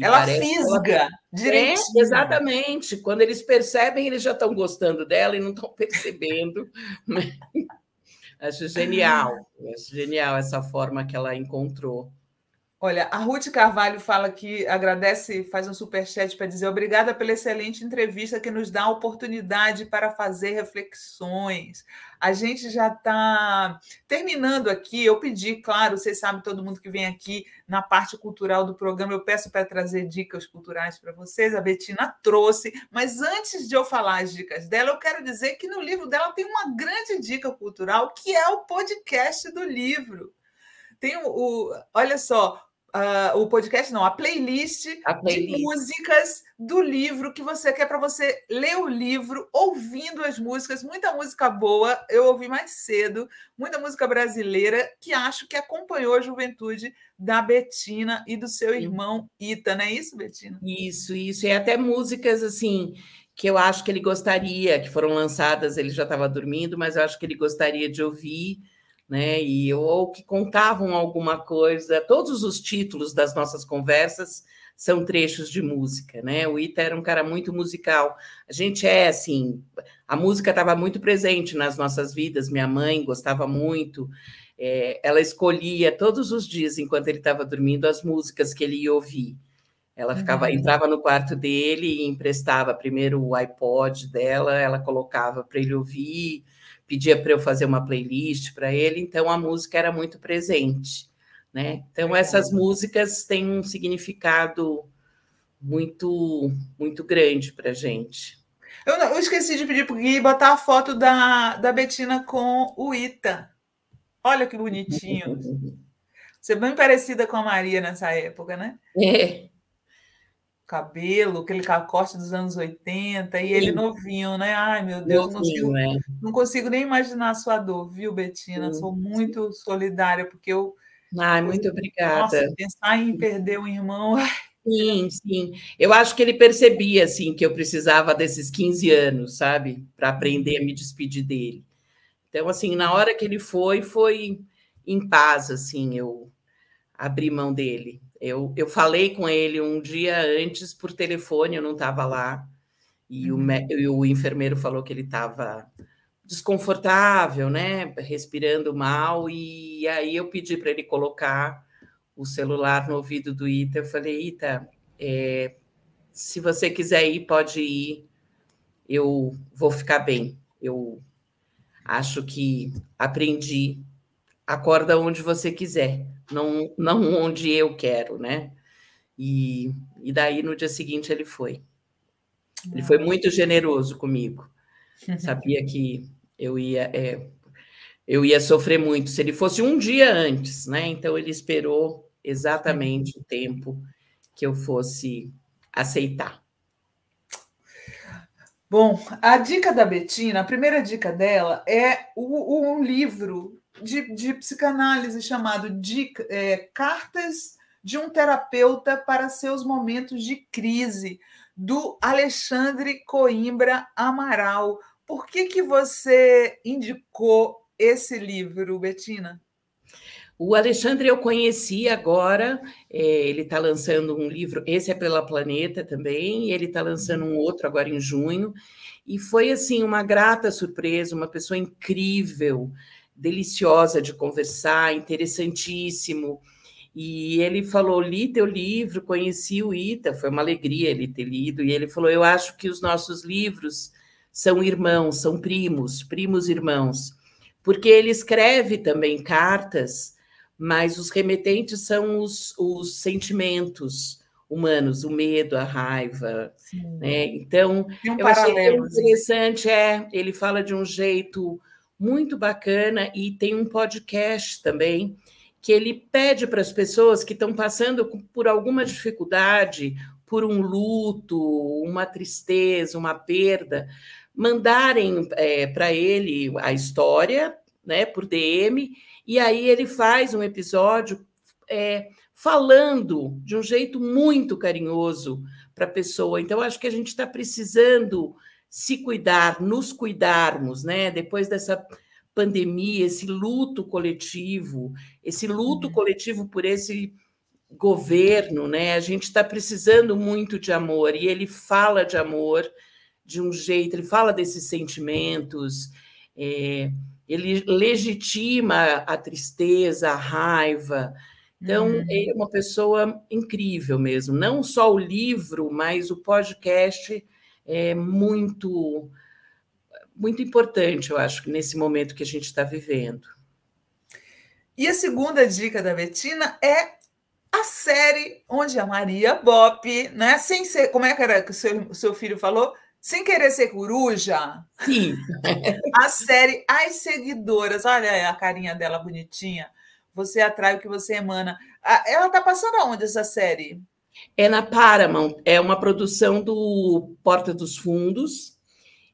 Ela fisga ela... É, exatamente. Quando eles percebem, eles já estão gostando dela e não estão percebendo. Né? acho genial, acho genial essa forma que ela encontrou Olha, a Ruth Carvalho fala que agradece, faz um superchat para dizer obrigada pela excelente entrevista que nos dá a oportunidade para fazer reflexões. A gente já está terminando aqui. Eu pedi, claro, vocês sabem, todo mundo que vem aqui na parte cultural do programa, eu peço para trazer dicas culturais para vocês. A Betina trouxe, mas antes de eu falar as dicas dela, eu quero dizer que no livro dela tem uma grande dica cultural, que é o podcast do livro. Tem o, o olha só, Uh, o podcast, não, a playlist, a playlist, de músicas do livro que você quer para você ler o livro ouvindo as músicas, muita música boa, eu ouvi mais cedo, muita música brasileira que acho que acompanhou a juventude da Betina e do seu irmão Ita, não é isso, Betina? Isso, isso, e até músicas assim que eu acho que ele gostaria, que foram lançadas, ele já estava dormindo, mas eu acho que ele gostaria de ouvir né? E ou que contavam alguma coisa. Todos os títulos das nossas conversas são trechos de música, né? O Ita era um cara muito musical. A gente é assim, a música estava muito presente nas nossas vidas. Minha mãe gostava muito. É, ela escolhia todos os dias, enquanto ele estava dormindo, as músicas que ele ia ouvir. Ela ficava, uhum. entrava no quarto dele e emprestava primeiro o iPod dela, ela colocava para ele ouvir pedia para eu fazer uma playlist para ele, então a música era muito presente. Né? Então essas músicas têm um significado muito muito grande para gente. Eu, não, eu, esqueci de pedir para Gui botar a foto da, da Betina com o Ita. Olha que bonitinho. Você é bem parecida com a Maria nessa época, né? É cabelo, aquele corte dos anos 80, Sim. e ele novinho, né? Ai, meu Deus, novinho, não, consigo, né? não consigo nem imaginar a sua dor, viu, Betina? Sou muito solidária, porque eu. Ai, muito obrigada. Nossa, pensar em perder um irmão. Sim, sim. Eu acho que ele percebia assim que eu precisava desses 15 anos, sabe, para aprender a me despedir dele. Então, assim, na hora que ele foi, foi em paz, assim, eu abri mão dele. Eu, eu falei com ele um dia antes por telefone, eu não estava lá, e uhum. o, e o enfermeiro falou que ele estava desconfortável, né? Respirando mal, e aí eu pedi para ele colocar o celular no ouvido do Ita. Eu falei, Ita, é, se você quiser ir, pode ir, eu vou ficar bem. Eu acho que aprendi acorda onde você quiser, não, não onde eu quero, né? E, e daí no dia seguinte ele foi. Ele foi muito generoso comigo. Sabia que eu ia é, eu ia sofrer muito se ele fosse um dia antes, né? Então ele esperou exatamente o tempo que eu fosse aceitar. Bom, a dica da Betina, a primeira dica dela é o, um livro de, de psicanálise chamado de, é, Cartas de um Terapeuta para Seus Momentos de Crise, do Alexandre Coimbra Amaral. Por que, que você indicou esse livro, Betina? O Alexandre eu conheci agora, é, ele está lançando um livro, esse é pela Planeta também, ele está lançando um outro agora em junho, e foi assim uma grata surpresa, uma pessoa incrível, deliciosa de conversar, interessantíssimo. E ele falou: li teu livro, conheci o Ita, foi uma alegria ele ter lido. E ele falou: eu acho que os nossos livros são irmãos, são primos, primos irmãos, porque ele escreve também cartas, mas os remetentes são os, os sentimentos humanos, o medo, a raiva. Né? Então, é um eu paralelo. achei né? interessante, é, ele fala de um jeito muito bacana e tem um podcast também que ele pede para as pessoas que estão passando por alguma dificuldade, por um luto, uma tristeza, uma perda, mandarem é, para ele a história, né, por DM, e aí ele faz um episódio é, falando de um jeito muito carinhoso para a pessoa. Então, acho que a gente está precisando se cuidar, nos cuidarmos, né? Depois dessa pandemia, esse luto coletivo, esse luto uhum. coletivo por esse governo, né? A gente está precisando muito de amor e ele fala de amor de um jeito, ele fala desses sentimentos, é, ele legitima a tristeza, a raiva. Então, uhum. ele é uma pessoa incrível mesmo. Não só o livro, mas o podcast é muito, muito importante, eu acho, nesse momento que a gente está vivendo. E a segunda dica da Betina é a série onde a Maria Bop, né? Sem ser, como é que era que o seu, seu filho falou? Sem querer ser coruja. Sim. a série As Seguidoras. Olha a carinha dela bonitinha. Você atrai o que você emana. Ela está passando aonde essa série? É na Paramount, é uma produção do Porta dos Fundos.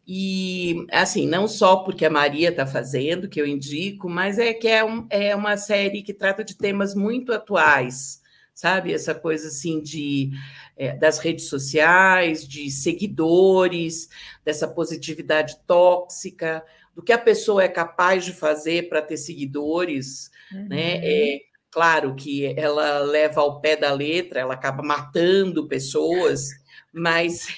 E, assim, não só porque a Maria está fazendo, que eu indico, mas é que é, um, é uma série que trata de temas muito atuais, sabe? Essa coisa, assim, de, é, das redes sociais, de seguidores, dessa positividade tóxica, do que a pessoa é capaz de fazer para ter seguidores, né? uhum. né? É, Claro que ela leva ao pé da letra, ela acaba matando pessoas, mas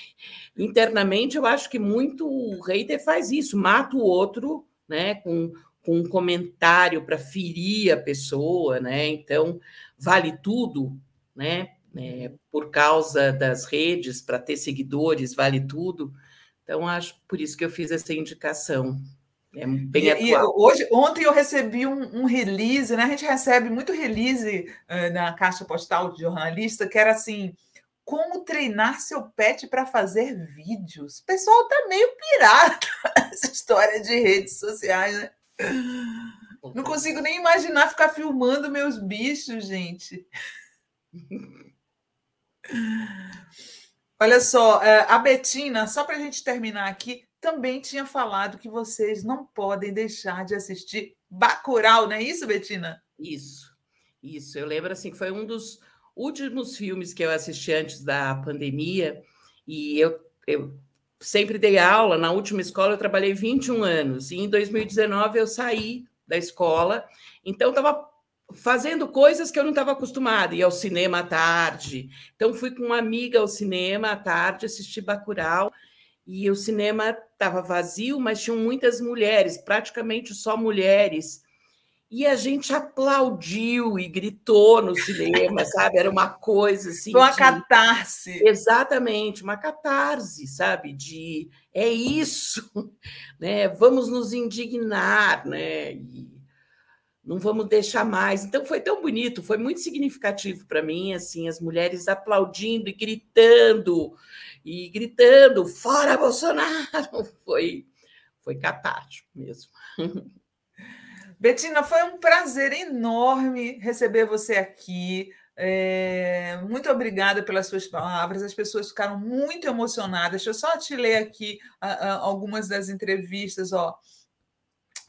internamente eu acho que muito o hater faz isso, mata o outro, né, com, com um comentário para ferir a pessoa, né? Então vale tudo, né? É, por causa das redes, para ter seguidores, vale tudo. Então acho por isso que eu fiz essa indicação. É bem e, atual. E hoje, ontem eu recebi um, um, release, né? A gente recebe muito release uh, na caixa postal de jornalista, que era assim: como treinar seu pet para fazer vídeos. O pessoal tá meio pirata essa história de redes sociais, né? Não consigo nem imaginar ficar filmando meus bichos, gente. Olha só, eh, a Betina, só para a gente terminar aqui, também tinha falado que vocês não podem deixar de assistir Bacurau, não é isso, Betina? Isso, isso. Eu lembro assim que foi um dos últimos filmes que eu assisti antes da pandemia e eu, eu sempre dei aula. Na última escola eu trabalhei 21 anos e em 2019 eu saí da escola, então estava fazendo coisas que eu não estava acostumada, ia ao cinema à tarde. Então fui com uma amiga ao cinema à tarde assistir Bacurau e o cinema estava vazio, mas tinham muitas mulheres, praticamente só mulheres. E a gente aplaudiu e gritou no cinema, sabe? Era uma coisa assim. Uma de... catarse. Exatamente, uma catarse, sabe? De é isso, né? Vamos nos indignar, né? E não vamos deixar mais. Então foi tão bonito, foi muito significativo para mim, assim, as mulheres aplaudindo e gritando e gritando fora Bolsonaro. Foi foi catártico mesmo. Betina, foi um prazer enorme receber você aqui. É, muito obrigada pelas suas palavras. As pessoas ficaram muito emocionadas. Deixa eu só te ler aqui ah, ah, algumas das entrevistas. Ó.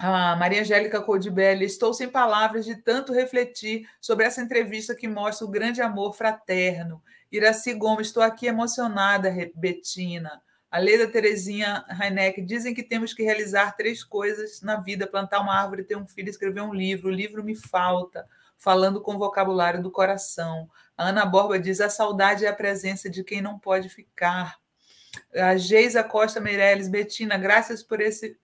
A Maria Angélica Codibelli, estou sem palavras de tanto refletir sobre essa entrevista que mostra o grande amor fraterno. Iraci Gomes, estou aqui emocionada, Betina. A Leida Terezinha Heineck, dizem que temos que realizar três coisas na vida: plantar uma árvore, ter um filho, escrever um livro. O livro me falta, falando com vocabulário do coração. A Ana Borba diz: a saudade é a presença de quem não pode ficar. A Geisa Costa Meirelles, Betina, graças por esse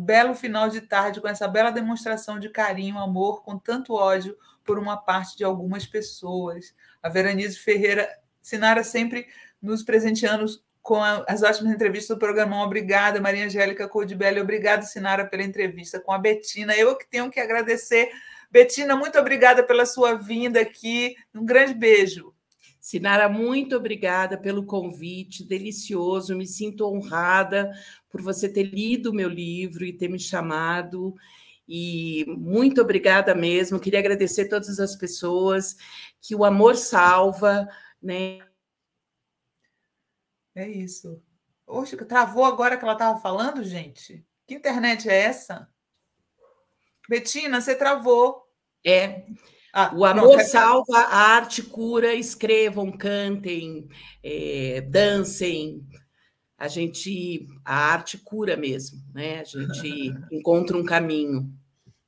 belo final de tarde com essa bela demonstração de carinho, amor, com tanto ódio por uma parte de algumas pessoas. A Veranise Ferreira Sinara sempre nos presenteando com as ótimas entrevistas do programa. Obrigada, Maria Angélica Codibelli. Obrigada, Sinara, pela entrevista com a Betina. Eu que tenho que agradecer. Betina, muito obrigada pela sua vinda aqui. Um grande beijo. Sinara, muito obrigada pelo convite, delicioso. Me sinto honrada por você ter lido o meu livro e ter me chamado. E muito obrigada mesmo. Queria agradecer todas as pessoas que o amor salva, né? É isso. Oxe, travou agora que ela estava falando, gente. Que internet é essa? Betina, você travou. É. Ah, o amor não, salva, a arte cura. Escrevam, cantem, é, dancem. A gente, a arte cura mesmo, né? A gente encontra um caminho.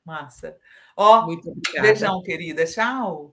Massa. Ó, oh, beijão, querida. Tchau.